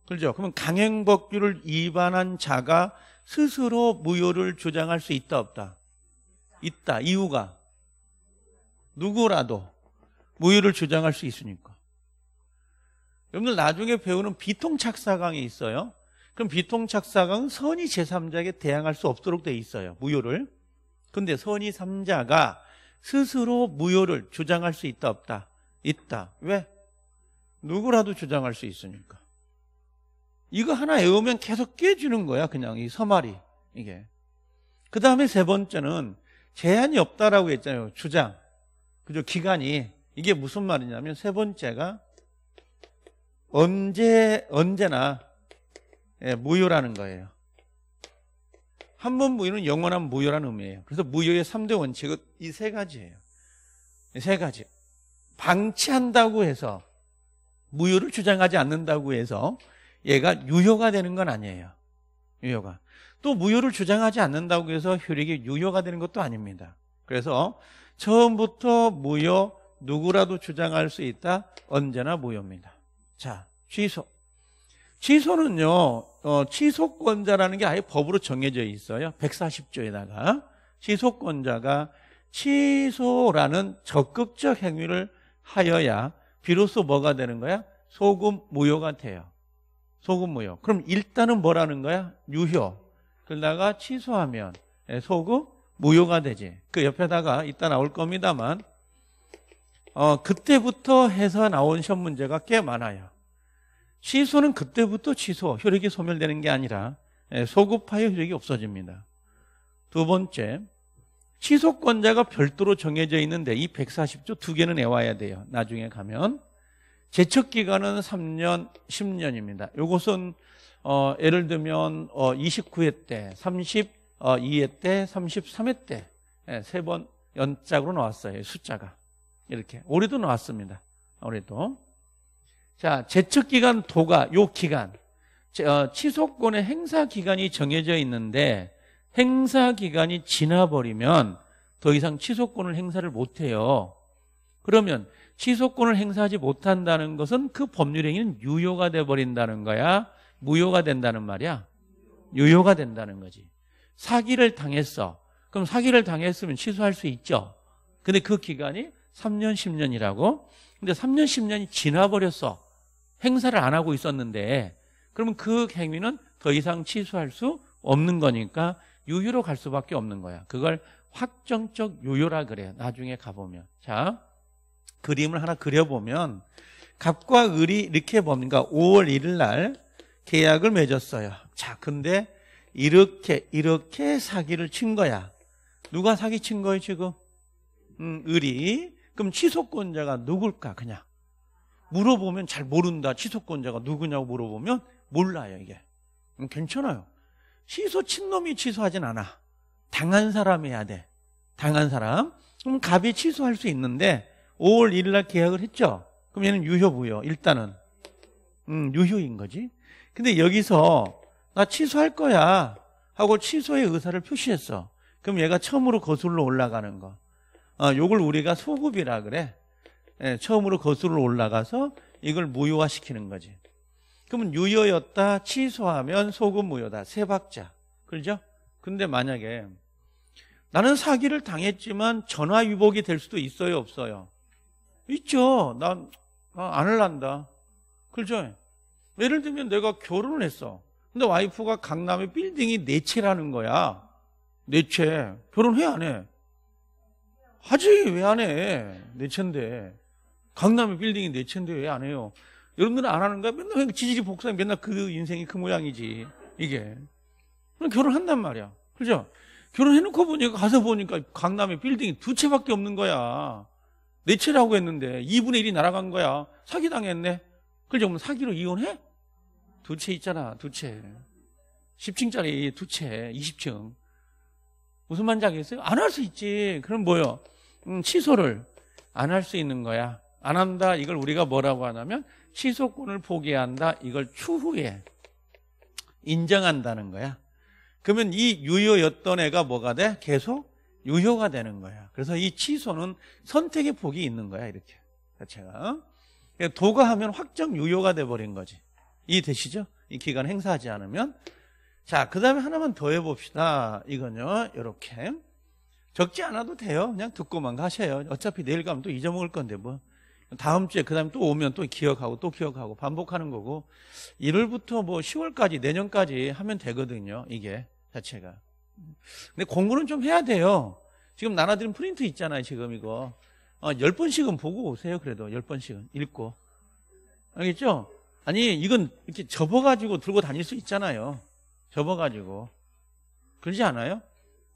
그렇죠? 그러면 강행법규를 위반한 자가 스스로 무효를 주장할 수 있다 없다? 있다. 이유가 누구라도 무효를 주장할 수 있으니까. 여러분들 나중에 배우는 비통착사강이 있어요. 그럼 비통착사강은 선의 제3자에게 대항할 수 없도록 돼 있어요. 무효를. 근데 선의 3자가 스스로 무효를 주장할 수 있다 없다. 있다. 왜? 누구라도 주장할 수 있으니까. 이거 하나 외우면 계속 깨지는 거야. 그냥 이 서말이. 이게. 그 다음에 세 번째는 제한이 없다라고 했잖아요. 주장. 그죠? 기간이. 이게 무슨 말이냐면 세 번째가 언제 언제나 예, 무효라는 거예요. 한 번 무효는 영원한 무효라는 의미예요. 그래서 무효의 3대 원칙은 이 세 가지예요. 이 세 가지. 방치한다고 해서 무효를 주장하지 않는다고 해서 얘가 유효가 되는 건 아니에요. 유효가. 또 무효를 주장하지 않는다고 해서 효력이 유효가 되는 것도 아닙니다. 그래서 처음부터 무효 누구라도 주장할 수 있다. 언제나 무효입니다. 자, 취소. 취소는요, 어, 취소권자라는 게 아예 법으로 정해져 있어요. 140조에다가. 취소권자가 취소라는 적극적 행위를 하여야 비로소 뭐가 되는 거야? 소금 무효가 돼요. 소금 무효. 그럼 일단은 뭐라는 거야? 유효. 그러다가 취소하면 예, 소금 무효가 되지. 그 옆에다가 이따 나올 겁니다만, 어, 그때부터 해서 나온 시험 문제가 꽤 많아요. 취소는 그때부터 취소, 효력이 소멸되는 게 아니라 예, 소급하여 효력이 없어집니다. 두 번째, 취소권자가 별도로 정해져 있는데 이 140조 두 개는 내와야 돼요. 나중에 가면 제척 기간은 3년, 10년입니다. 이것은 어, 예를 들면 어, 29회 때, 32회 때, 33회 때 예, 세번 연짝으로 나왔어요. 숫자가 이렇게 올해도 나왔습니다. 올해도 자, 제척기간 도가 요 기간 어, 취소권의 행사 기간이 정해져 있는데 행사 기간이 지나버리면 더 이상 취소권을 행사를 못해요. 그러면 취소권을 행사하지 못한다는 것은 그 법률행위는 유효가 돼버린다는 거야. 무효가 된다는 말이야. 유효가 된다는 거지. 사기를 당했어. 그럼 사기를 당했으면 취소할 수 있죠. 근데 그 기간이 3년, 10년이라고? 근데 3년, 10년이 지나버렸어. 행사를 안 하고 있었는데 그러면 그 행위는 더 이상 취소할 수 없는 거니까 유효로 갈 수밖에 없는 거야. 그걸 확정적 유효라 그래요. 나중에 가보면. 자, 그림을 하나 그려보면 갑과 을이 이렇게 봅니까? 5월 1일 날 계약을 맺었어요. 자, 근데 이렇게 이렇게 사기를 친 거야. 누가 사기 친 거예요 지금? 음, 을이 그럼 취소권자가 누굴까 그냥 물어보면 잘 모른다 취소권자가 누구냐고 물어보면 몰라요 이게 괜찮아요 취소 친 놈이 취소하진 않아 당한 사람 해야 돼 당한 사람 그럼 갑이 취소할 수 있는데 5월 1일 날 계약을 했죠 그럼 얘는 유효부요 일단은 음, 유효인 거지 근데 여기서 나 취소할 거야 하고 취소의 의사를 표시했어 그럼 얘가 처음으로 거슬러 올라가는 거 어, 요걸 우리가 소급이라 그래. 예, 처음으로 거슬러 올라가서 이걸 무효화시키는 거지. 그러면 유효였다 취소하면 소급 무효다. 세 박자. 그렇죠? 근데 만약에 나는 사기를 당했지만 전화 위복이 될 수도 있어요, 없어요? 있죠. 난안 아, 할란다 그렇죠? 예를 들면 내가 결혼을 했어. 근데 와이프가 강남에 빌딩이 네 채라는 거야. 네 채. 결혼해 안 해? 하지 왜 안 해? 내차데강남에 빌딩이 내 차인데 왜 안 해요? 여러분들은 안 하는 거야? 맨날 지지리 복사 맨날 그 인생이 그 모양이지 이게 그럼 결혼한단 말이야 그죠? 결혼해놓고 보니까 가서 보니까 강남에 빌딩이 두 채밖에 없는 거야 내 네 채라고 했는데 2분의 1이 날아간 거야 사기당했네 그죠? 그럼 사기로 이혼해? 두 채 있잖아 두채 10층짜리 두채 20층 무슨 말인지 알겠어요? 안 할 수 있지. 그럼 뭐요? 음, 취소를 안 할 수 있는 거야. 안 한다. 이걸 우리가 뭐라고 하냐면 취소권을 포기한다. 이걸 추후에 인정한다는 거야. 그러면 이 유효였던 애가 뭐가 돼? 계속 유효가 되는 거야. 그래서 이 취소는 선택의 폭이 있는 거야. 이렇게 자체가 그러니까 도가 하면 확정 유효가 돼 버린 거지. 이해되시죠? 이 기간 행사하지 않으면 자, 그 다음에 하나만 더 해봅시다. 이거요 이렇게 적지 않아도 돼요. 그냥 듣고만 가세요. 어차피 내일 가면 또 잊어먹을 건데, 뭐. 다음 주에, 그 다음에 또 오면 또 기억하고 또 기억하고 반복하는 거고, 1월부터 뭐 10월까지, 내년까지 하면 되거든요. 이게 자체가. 근데 공부는 좀 해야 돼요. 지금 나눠드린 프린트 있잖아요. 지금 이거. 어, 10번씩은 보고 오세요. 그래도 10번씩은 읽고. 알겠죠? 아니, 이건 이렇게 접어가지고 들고 다닐 수 있잖아요. 접어가지고 그러지 않아요?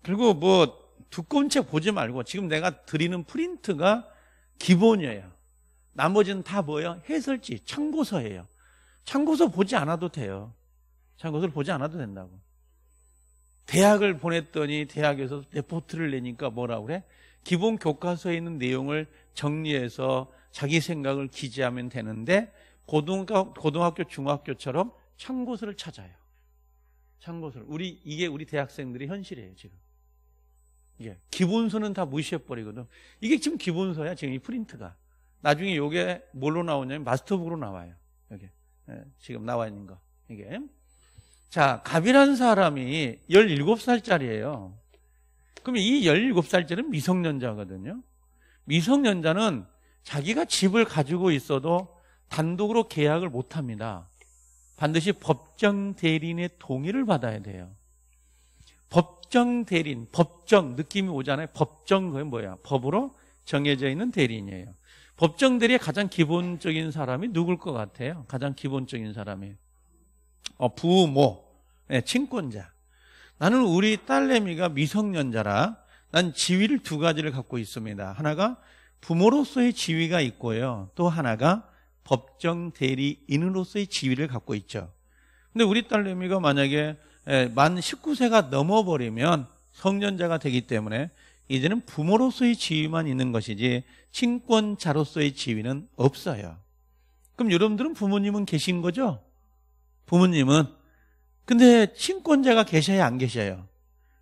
그리고 뭐 두꺼운 책 보지 말고 지금 내가 드리는 프린트가 기본이에요. 나머지는 다 뭐예요? 해설지, 참고서예요. 참고서 보지 않아도 돼요. 참고서를 보지 않아도 된다고. 대학을 보냈더니 대학에서 레포트를 내니까 뭐라고 그래? 기본 교과서에 있는 내용을 정리해서 자기 생각을 기재하면 되는데 고등학교, 고등학교 중학교처럼 참고서를 찾아요. 참고서는 우리 이게 우리 대학생들의 현실이에요 지금. 이게 기본서는 다 무시해 버리거든. 이게 지금 기본서야 지금 이 프린트가. 나중에 이게 뭘로 나오냐면 마스터북으로 나와요. 여기 예, 지금 나와 있는 거 이게. 자, 갑이라는 사람이 17살짜리예요. 그럼 이 17살짜리는 미성년자거든요. 미성년자는 자기가 집을 가지고 있어도 단독으로 계약을 못 합니다. 반드시 법정 대리인의 동의를 받아야 돼요. 법정 대리인, 법정 느낌이 오잖아요. 법정 그게 뭐야? 법으로 정해져 있는 대리인이에요. 법정 대리의 가장 기본적인 사람이 누굴 것 같아요? 가장 기본적인 사람이 어, 부모, 네, 친권자. 나는 우리 딸내미가 미성년자라 난 지위를 두 가지를 갖고 있습니다. 하나가 부모로서의 지위가 있고요. 또 하나가 법정 대리인으로서의 지위를 갖고 있죠. 근데 우리 딸내미가 만약에 만 19세가 넘어버리면 성년자가 되기 때문에 이제는 부모로서의 지위만 있는 것이지 친권자로서의 지위는 없어요. 그럼 여러분들은 부모님은 계신 거죠? 부모님은 근데 친권자가 계셔야안 계셔요?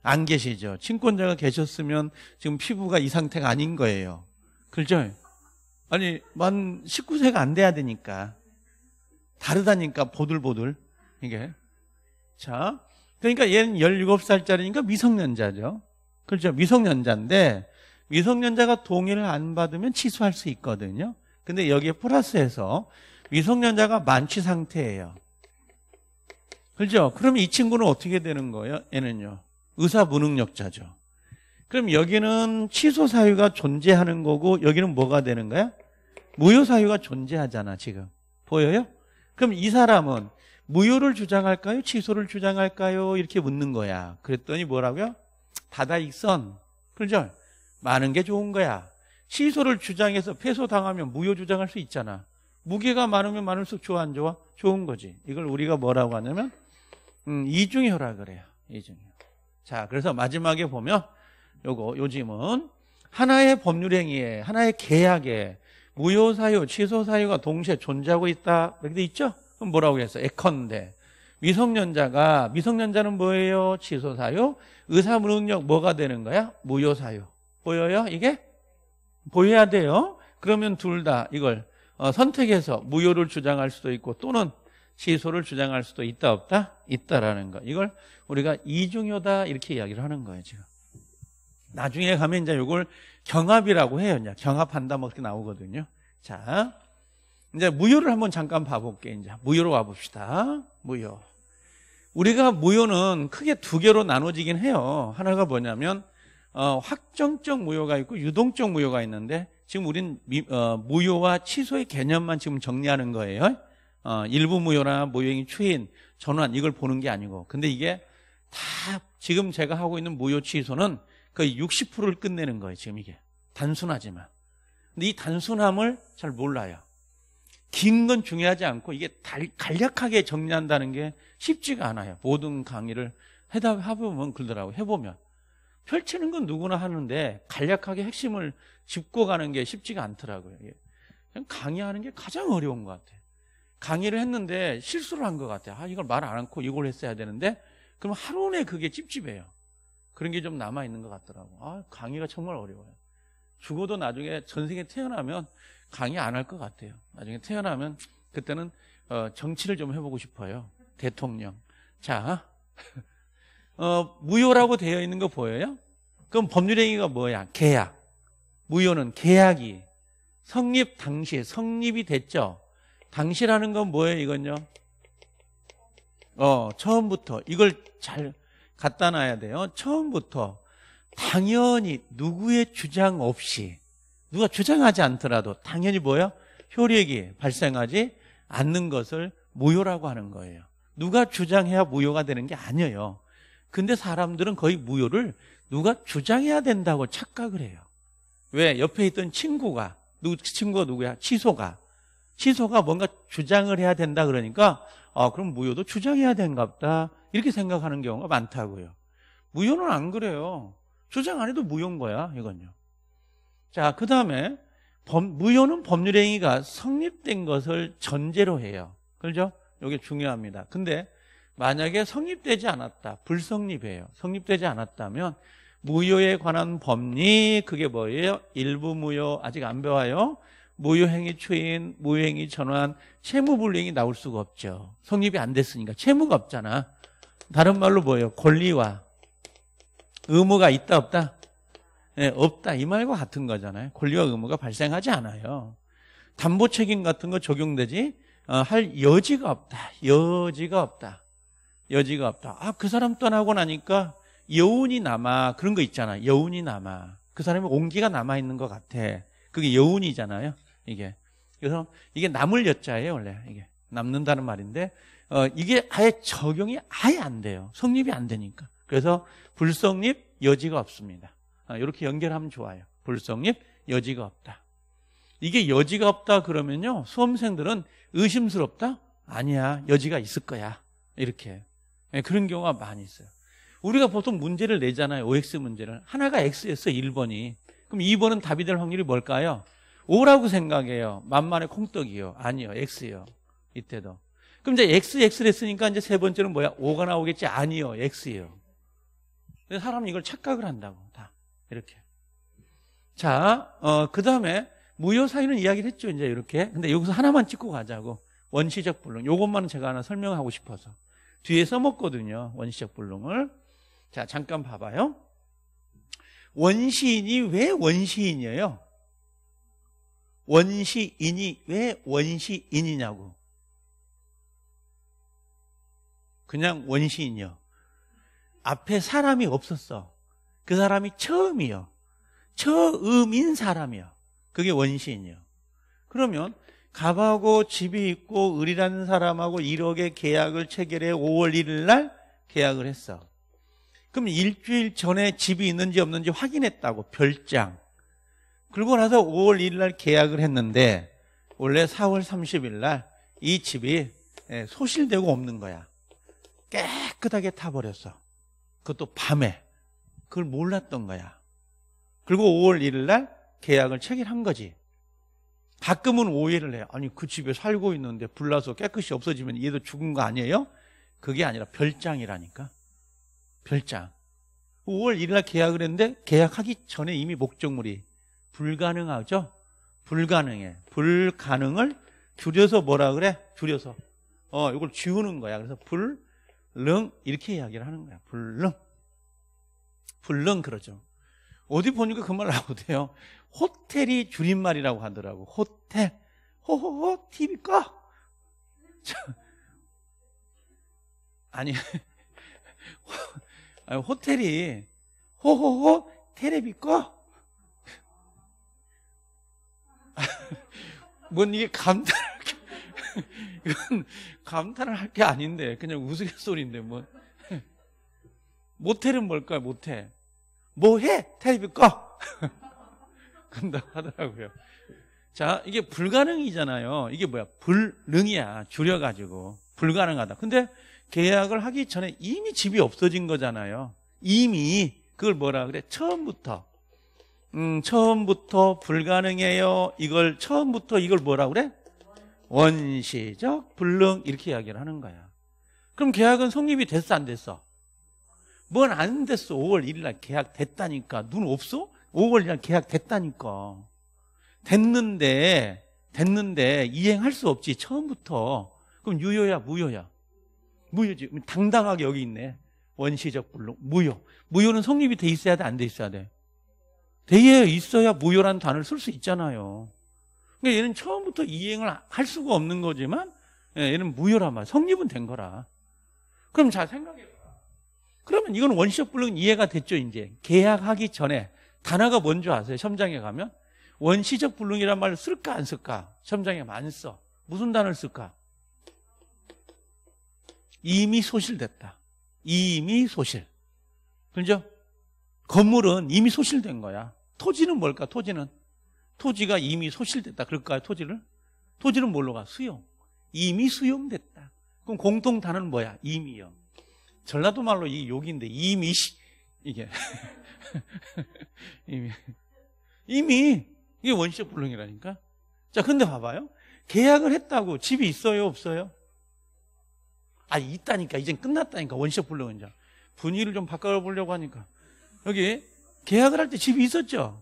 안 계시죠. 친권자가 계셨으면 지금 피부가 이 상태가 아닌 거예요. 그렇죠? 아니 만 19세가 안 돼야 되니까 다르다니까 보들보들 이게 자 그러니까 얘는 17살짜리니까 미성년자죠 그렇죠 미성년자인데 미성년자가 동의를 안 받으면 취소할 수 있거든요 근데 여기에 플러스해서 미성년자가 만취 상태예요 그렇죠 그럼 이 친구는 어떻게 되는 거예요 얘는요 의사 무능력자죠 그럼 여기는 취소 사유가 존재하는 거고 여기는 뭐가 되는 거야? 무효 사유가 존재하잖아, 지금. 보여요? 그럼 이 사람은 무효를 주장할까요? 취소를 주장할까요? 이렇게 묻는 거야. 그랬더니 뭐라고요? 다다익선. 그죠? 많은 게 좋은 거야. 취소를 주장해서 패소당하면 무효 주장할 수 있잖아. 무게가 많으면 많을수록 좋아 안 좋아? 좋은 거지. 이걸 우리가 뭐라고 하냐면 음, 이중효라 그래요. 이중효. 자, 그래서 마지막에 보면 요거 요즘은 하나의 법률 행위에 하나의 계약에 무효 사유, 취소 사유가 동시에 존재하고 있다. 이 여기도 있죠? 그럼 뭐라고 했어? 에컨데. 미성년자가 미성년자는 뭐예요? 취소 사유. 의사 무능력 뭐가 되는 거야? 무효 사유. 보여요? 이게 보여야 돼요. 그러면 둘 다 이걸 어, 선택해서 무효를 주장할 수도 있고 또는 취소를 주장할 수도 있다 없다 있다라는 거. 이걸 우리가 이중요다 이렇게 이야기를 하는 거예요 지금. 나중에 가면 이제 이걸 경합이라고 해요. 이제 경합한다 뭐 이렇게 나오거든요. 자, 이제 무효를 한번 잠깐 봐볼게. 이제 무효로 와봅시다. 무효. 우리가 무효는 크게 두 개로 나눠지긴 해요. 하나가 뭐냐면 어, 확정적 무효가 있고 유동적 무효가 있는데 지금 우린 미, 어, 무효와 취소의 개념만 지금 정리하는 거예요. 어, 일부 무효나 무효행위 추인, 전환 이걸 보는 게 아니고 근데 이게 다 지금 제가 하고 있는 무효 취소는 거의 60%를 끝내는 거예요, 지금 이게. 단순하지만. 근데 이 단순함을 잘 몰라요. 긴 건 중요하지 않고 이게 달, 간략하게 정리한다는 게 쉽지가 않아요. 모든 강의를 해다, 해보면 그러더라고 해보면. 펼치는 건 누구나 하는데 간략하게 핵심을 짚고 가는 게 쉽지가 않더라고요. 그냥 강의하는 게 가장 어려운 것 같아요. 강의를 했는데 실수를 한 것 같아요. 아, 이걸 말 안하고 이걸 했어야 되는데 그럼 하루 내 그게 찝찝해요. 그런 게 좀 남아 있는 것 같더라고. 아, 강의가 정말 어려워요. 죽어도 나중에 전 세계 태어나면 강의 안 할 것 같아요. 나중에 태어나면 그때는 어, 정치를 좀 해보고 싶어요. 대통령. 자, [laughs] 어, 무효라고 되어 있는 거 보여요? 그럼 법률행위가 뭐야? 계약. 무효는 계약이 성립 당시 에 성립이 됐죠. 당시라는 건 뭐예요? 이건요. 어 처음부터 이걸 잘 갖다 놔야 돼요. 처음부터 당연히 누구의 주장 없이 누가 주장하지 않더라도 당연히 뭐예요? 효력이 발생하지 않는 것을 무효라고 하는 거예요. 누가 주장해야 무효가 되는 게 아니에요. 근데 사람들은 거의 무효를 누가 주장해야 된다고 착각을 해요. 왜? 옆에 있던 친구가, 누, 친구가 누구야? 취소가취소가 뭔가 주장을 해야 된다 그러니까, 아, 그럼 무효도 주장해야 된갑다. 이렇게 생각하는 경우가 많다고요. 무효는 안 그래요. 주장 안 해도 무효인 거야, 이건요. 자, 그 다음에 무효는 법률행위가 성립된 것을 전제로 해요. 그죠? 이게 중요합니다. 근데 만약에 성립되지 않았다, 불성립이에요. 성립되지 않았다면 무효에 관한 법리 그게 뭐예요? 일부 무효 아직 안 배워요. 무효행위 추인, 무효행위 전환, 채무불이행이 나올 수가 없죠. 성립이 안 됐으니까 채무가 없잖아. 다른 말로 뭐예요? 권리와 의무가 있다 없다? 네, 없다 이 말과 같은 거잖아요. 권리와 의무가 발생하지 않아요. 담보 책임 같은 거 적용되지 어, 할 여지가 없다. 여지가 없다. 여지가 없다. 아, 그 사람 떠나고 나니까 여운이 남아. 그런 거 있잖아. 여운이 남아. 그 사람의 온기가 남아 있는 것 같아. 그게 여운이잖아요. 이게. 그래서 이게 남을 여자예요, 원래. 이게. 남는다는 말인데 어, 이게 아예 적용이 아예 안 돼요. 성립이 안 되니까. 그래서 불성립 여지가 없습니다. 아, 이렇게 연결하면 좋아요. 불성립 여지가 없다. 이게 여지가 없다 그러면요. 수험생들은 의심스럽다? 아니야. 여지가 있을 거야. 이렇게. 네, 그런 경우가 많이 있어요. 우리가 보통 문제를 내잖아요. OX 문제를. 하나가 X였어, 1번이. 그럼 2번은 답이 될 확률이 뭘까요? 5라고 생각해요. 만만의 콩떡이요. 아니요, X요. 이때도. 그럼 이제 x, x를 했으니까 이제 세 번째는 뭐야? 5가 나오겠지? 아니요. x예요. 사람은 이걸 착각을 한다고. 다. 이렇게. 자, 어, 그 다음에 무효 사유는 이야기를 했죠. 이제 이렇게. 근데 여기서 하나만 찍고 가자고. 원시적 불능. 요것만 제가 하나 설명하고 싶어서. 뒤에 써먹거든요. 원시적 불능을. 자, 잠깐 봐봐요. 원시인이 왜 원시인이에요? 원시인이 왜 원시인이냐고. 그냥 원시인요. 이 앞에 사람이 없었어. 그 사람이 처음이요. 처음인 사람이요. 그게 원시인이요. 그러면 갑하고 집이 있고 을이라는 사람하고 1억의 계약을 체결해 5월 1일 날 계약을 했어. 그럼 일주일 전에 집이 있는지 없는지 확인했다고 별장. 그러고 나서 5월 1일 날 계약을 했는데 원래 4월 30일 날 이 집이 예, 소실되고 없는 거야. 깨끗하게 타버렸어. 그것도 밤에. 그걸 몰랐던 거야. 그리고 5월 1일 날 계약을 체결한 거지. 가끔은 오해를 해 아니, 그 집에 살고 있는데 불나서 깨끗이 없어지면 얘도 죽은 거 아니에요? 그게 아니라 별장이라니까. 별장. 5월 1일 날 계약을 했는데 계약하기 전에 이미 목적물이 불가능하죠? 불가능해. 불가능을 줄여서 뭐라 그래? 줄여서. 어, 이걸 지우는 거야. 그래서 불 불능 이렇게 이야기를 하는 거야. 불능. 불능 그러죠. 어디 보니까 그 말 나오대요. 호텔이 줄임말이라고 하더라고. 호텔. 호호호 TV 꺼. 아니 [laughs] 아 호텔이 호호호 테레비 꺼. [laughs] 뭔 이게 감탄 이건 [laughs] 감탄을 할 게 아닌데 그냥 우스갯소리인데 뭐 [laughs] 모텔은 뭘까요? 모텔 뭐해? 테레비 꺼 그런다고 [laughs] 하더라고요 자 이게 불가능이잖아요 이게 뭐야? 불능이야 줄여가지고 불가능하다 근데 계약을 하기 전에 이미 집이 없어진 거잖아요 이미 그걸 뭐라 그래? 처음부터 음, 처음부터 불가능해요 이걸 처음부터 이걸 뭐라 그래? 원시적 불능 이렇게 이야기를 하는 거야. 그럼 계약은 성립이 됐어 안 됐어? 뭔 안 됐어. 5월 1일 날 계약 됐다니까. 눈 없어? 5월 1일 날 계약 됐다니까. 됐는데 됐는데 이행할 수 없지. 처음부터. 그럼 유효야 무효야? 무효지. 당당하게 여기 있네. 원시적 불능 무효. 무효는 성립이 돼 있어야 돼 안 돼 있어야 돼? 돼 있어야 무효라는 단어를 쓸 수 있잖아요. 그러니까 얘는 처음부터 이행을 할 수가 없는 거지만 예, 얘는 무효란 말 성립은 된 거라 그럼 자 생각해봐 그러면 이건 원시적 불능 이해가 됐죠 이제 계약하기 전에 단어가 뭔지 아세요? 첨장에 가면 원시적 불능이란 말을 쓸까 안 쓸까? 첨장에 가안 써. 무슨 단어를 쓸까? 이미 소실됐다. 이미 소실. 그죠? 건물은 이미 소실된 거야. 토지는 뭘까? 토지는 토지가 이미 소실됐다. 그럴까요? 토지를? 토지는 뭘로 가? 수용. 이미 수용됐다. 그럼 공통 단어는 뭐야? 이미요. 전라도 말로 이 욕인데 이미 시, 이게 [laughs] 이미 이미 이게 원시적 불능이라니까. 자, 근데 봐봐요. 계약을 했다고 집이 있어요, 없어요? 아, 있다니까. 이젠 끝났다니까. 원시적 불능은 이제 분위기를 좀 바꿔 보려고 하니까. 여기 계약을 할 때 집이 있었죠?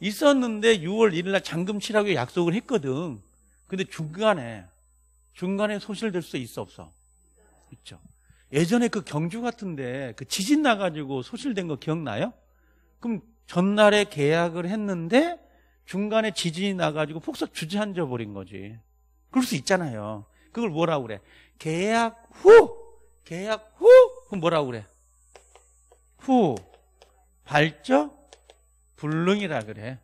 있었는데 6월 1일 날 잔금 치라고 약속을 했거든. 근데 중간에 중간에 소실될 수 있어 없어? 있죠. 예전에 그 경주 같은데 그 지진 나가지고 소실된 거 기억나요? 그럼 전날에 계약을 했는데 중간에 지진이 나가지고 폭삭 주저앉아 버린 거지. 그럴 수 있잖아요. 그걸 뭐라고 그래? 계약 후! 계약 후! 그럼 뭐라고 그래? 후. 발적 불능이라 그래.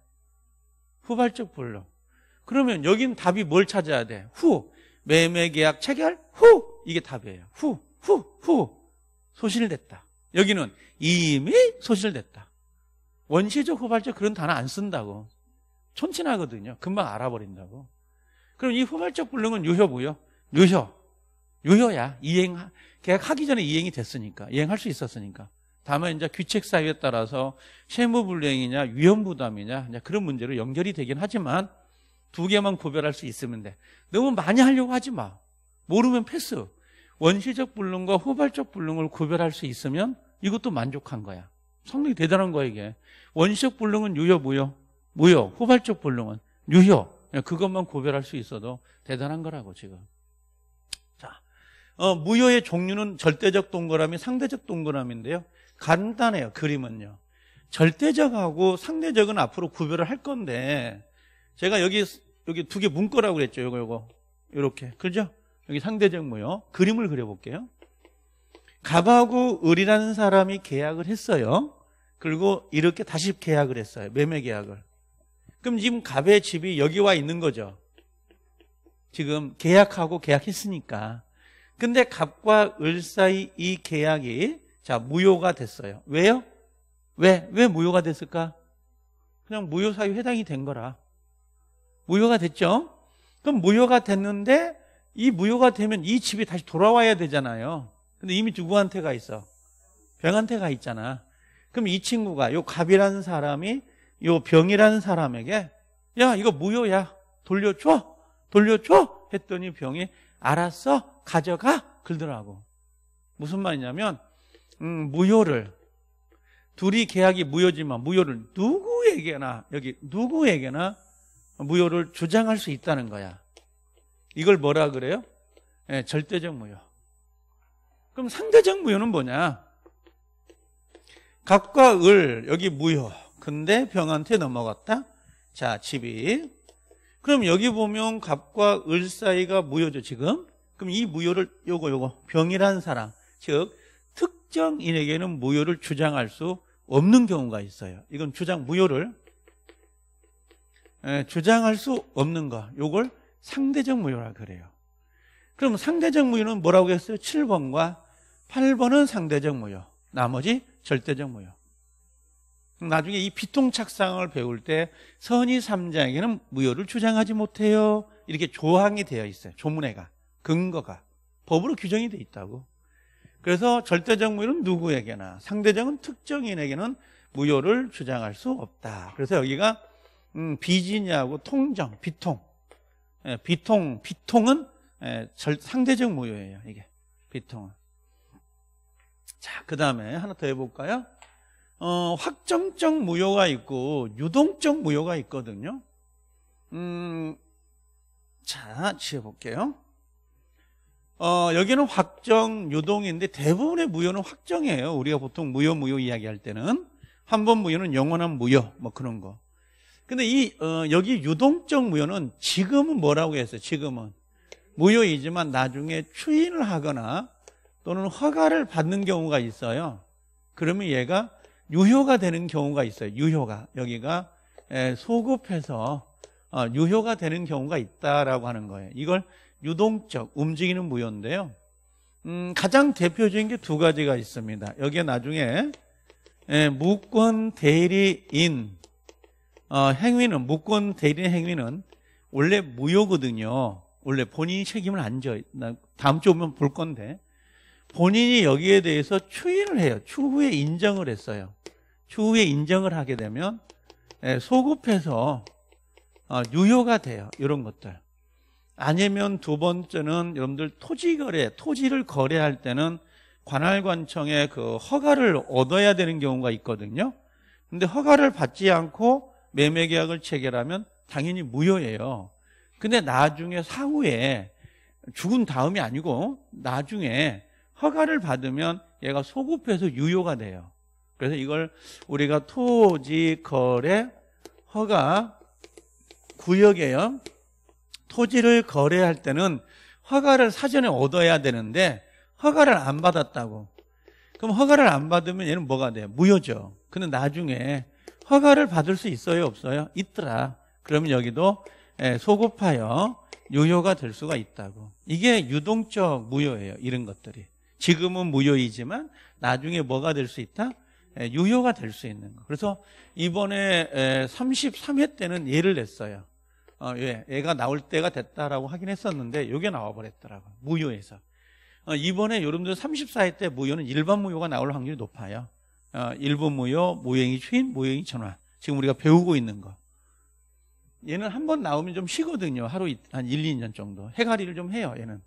후발적 불능. 그러면 여긴 답이 뭘 찾아야 돼? 후. 매매 계약 체결 후. 이게 답이에요. 후. 후. 후. 소실됐다. 여기는 이미 소실됐다. 원시적 후발적 그런 단어 안 쓴다고. 촌친하거든요. 금방 알아버린다고. 그럼 이 후발적 불능은 유효고요. 유효. 유효야. 이행 계약하기 전에 이행이 됐으니까. 이행할 수 있었으니까. 다만 이제 규칙 사유에 따라서 채무불이행이냐 위험부담이냐 그런 문제로 연결이 되긴 하지만 두 개만 구별할 수 있으면 돼. 너무 많이 하려고 하지 마. 모르면 패스. 원시적 불능과 후발적 불능을 구별할 수 있으면 이것도 만족한 거야. 성능이 대단한 거야 이게. 원시적 불능은 유효 무효. 무효. 후발적 불능은 유효. 예, 그것만 구별할 수 있어도 대단한 거라고 지금. 자, 어, 무효의 종류는 절대적 동그라미, 상대적 동그라미인데요. 간단해요. 그림은요. 절대적하고 상대적은 앞으로 구별을 할 건데 제가 여기 여기 두 개 문거라고 그랬죠. 요거 요거. 요렇게. 그죠? 여기 상대적 무효. 그림을 그려 볼게요. 갑하고 을이라는 사람이 계약을 했어요. 그리고 이렇게 다시 계약을 했어요. 매매 계약을. 그럼 지금 갑의 집이 여기 와 있는 거죠. 지금 계약하고 계약했으니까. 근데 갑과 을 사이 이 계약이 자, 무효가 됐어요. 왜요? 왜? 왜 무효가 됐을까? 그냥 무효사유 해당이 된 거라. 무효가 됐죠? 그럼 무효가 됐는데 이 무효가 되면 이 집이 다시 돌아와야 되잖아요. 근데 이미 누구한테 가 있어? 병한테 가 있잖아. 그럼 이 친구가 요 갑이라는 사람이 요 병이라는 사람에게 야 이거 무효야 돌려줘 돌려줘 했더니 병이 알았어 가져가 그러더라고 무슨 말이냐면 음, 무효를 둘이 계약이 무효지만 무효를 누구에게나 여기 누구에게나 무효를 주장할 수 있다는 거야. 이걸 뭐라 그래요? 네, 절대적 무효. 그럼 상대적 무효는 뭐냐? 갑과 을 여기 무효. 근데 병한테 넘어갔다. 자, 집이 그럼 여기 보면 갑과 을 사이가 무효죠, 지금. 그럼 이 무효를 요거 요거 병이란 사람, 즉 특정인에게는 무효를 주장할 수 없는 경우가 있어요. 이건 주장 무효를 예, 주장할 수 없는 거. 요걸 상대적 무효라 그래요. 그럼 상대적 무효는 뭐라고 했어요? 7번과 8번은 상대적 무효. 나머지 절대적 무효. 나중에 이 비통착상을 배울 때 선의 3장에는 게 무효를 주장하지 못해요. 이렇게 조항이 되어 있어요. 조문에가. 근거가. 법으로 규정이 되어 있다고. 그래서 절대적 무효는 누구에게나 상대적은 특정인에게는 무효를 주장할 수 없다. 그래서 여기가 음, 비지냐고 통정, 비통. 예, 비통, 비통은 예, 절, 상대적 무효예요. 이게 비통은. 자, 그 다음에 하나 더 해볼까요? 어, 확정적 무효가 있고 유동적 무효가 있거든요. 음, 자, 지어볼게요. 어, 여기는 확정, 유동인데 대부분의 무효는 확정이에요. 우리가 보통 무효, 무효 이야기할 때는. 한 번 무효는 영원한 무효, 뭐 그런 거. 근데 이, 어, 여기 유동적 무효는 지금은 뭐라고 했어요? 지금은. 무효이지만 나중에 추인을 하거나 또는 허가를 받는 경우가 있어요. 그러면 얘가 유효가 되는 경우가 있어요. 유효가. 여기가 소급해서 어, 유효가 되는 경우가 있다라고 하는 거예요. 이걸 유동적 움직이는 무효인데요. 음, 가장 대표적인 게 두 가지가 있습니다. 여기에 나중에 예, 무권 대리인 어, 행위는 무권 대리인 행위는 원래 무효거든요. 원래 본인이 책임을 안 져. 다음 주 오면 볼 건데 본인이 여기에 대해서 추인을 해요. 추후에 인정을 했어요. 추후에 인정을 하게 되면 예, 소급해서 어, 유효가 돼요. 이런 것들. 아니면 두 번째는 여러분들 토지 거래, 토지를 거래할 때는 관할관청에그 허가를 얻어야 되는 경우가 있거든요. 근데 허가를 받지 않고 매매 계약을 체결하면 당연히 무효예요. 근데 나중에 사후에 죽은 다음이 아니고 나중에 허가를 받으면 얘가 소급해서 유효가 돼요. 그래서 이걸 우리가 토지 거래 허가 구역에요. 토지를 거래할 때는 허가를 사전에 얻어야 되는데 허가를 안 받았다고. 그럼 허가를 안 받으면 얘는 뭐가 돼요? 무효죠. 근데 나중에 허가를 받을 수 있어요, 없어요? 있더라. 그러면 여기도 예, 소급하여 유효가 될 수가 있다고. 이게 유동적 무효예요, 이런 것들이. 지금은 무효이지만 나중에 뭐가 될 수 있다? 예, 유효가 될 수 있는 거. 그래서 이번에 33회 예, 때는 예를 냈어요. 어, 예, 애가 나올 때가 됐다라고 하긴 했었는데 요게 나와버렸더라고요. 무효에서. 어, 이번에 여러분들 34회 때 무효는 일반 무효가 나올 확률이 높아요. 어, 일부 무효, 무행이 추인, 무행이 전환. 지금 우리가 배우고 있는 거. 얘는 한 번 나오면 좀 쉬거든요. 하루 한 1, 2년 정도. 해가리를 좀 해요, 얘는.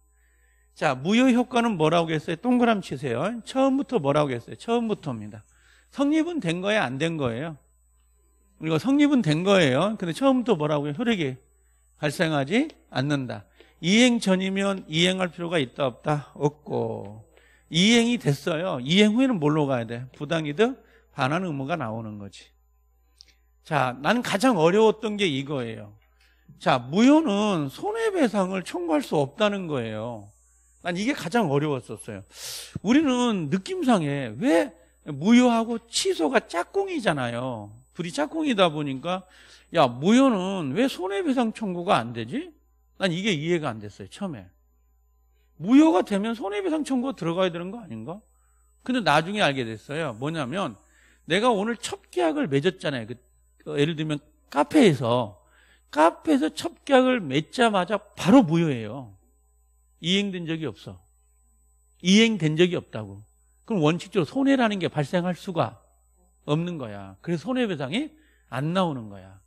자, 무효 효과는 뭐라고 했어요? 동그람 치세요. 처음부터 뭐라고 했어요? 처음부터입니다. 성립은 된 거예요? 안 된 거예요? 그리고 성립은 된 거예요. 근데 처음부터 뭐라고 해요? 효력이 발생하지 않는다. 이행 전이면 이행할 필요가 있다 없다 없고 이행이 됐어요. 이행 후에는 뭘로 가야 돼? 부당이득 반환 의무가 나오는 거지. 자, 난 가장 어려웠던 게 이거예요. 자, 무효는 손해배상을 청구할 수 없다는 거예요. 난 이게 가장 어려웠었어요. 우리는 느낌상에 왜 무효하고 취소가 짝꿍이잖아요. 불이 짝꿍이다 보니까 야 무효는 왜 손해배상 청구가 안 되지? 난 이게 이해가 안 됐어요 처음에 무효가 되면 손해배상 청구가 들어가야 되는 거 아닌가? 근데 나중에 알게 됐어요 뭐냐면 내가 오늘 첫 계약을 맺었잖아요 그, 어, 예를 들면 카페에서 카페에서 첫 계약을 맺자마자 바로 무효예요 이행된 적이 없어 이행된 적이 없다고 그럼 원칙적으로 손해라는 게 발생할 수가 없는 거야 그래서 손해배상이 안 나오는 거야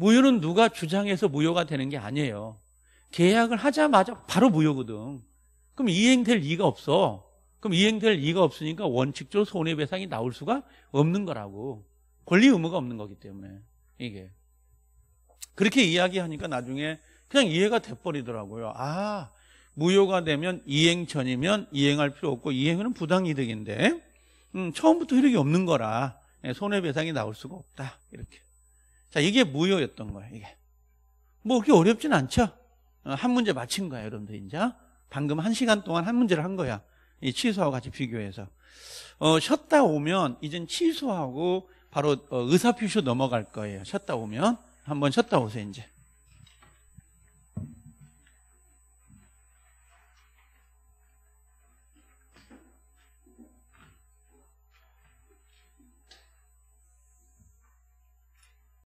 무효는 누가 주장해서 무효가 되는 게 아니에요. 계약을 하자마자 바로 무효거든. 그럼 이행될 리가 없어. 그럼 이행될 리가 없으니까 원칙적으로 손해배상이 나올 수가 없는 거라고. 권리 의무가 없는 거기 때문에 이게 그렇게 이야기하니까 나중에 그냥 이해가 돼버리더라고요. 아 무효가 되면 이행 전이면 이행할 필요 없고 이행은 부당이득인데 음, 처음부터 효력이 없는 거라 예, 손해배상이 나올 수가 없다 이렇게. 자, 이게 무효였던 거예요, 이게. 뭐, 그렇게 어렵진 않죠? 어, 한 문제 맞힌 거야, 여러분들, 이제. 방금 한 시간 동안 한 문제를 한 거야. 이 취소하고 같이 비교해서. 어, 쉬었다 오면, 이젠 취소하고 바로 어, 의사표시 로 넘어갈 거예요. 쉬었다 오면. 한 번 쉬었다 오세요, 이제.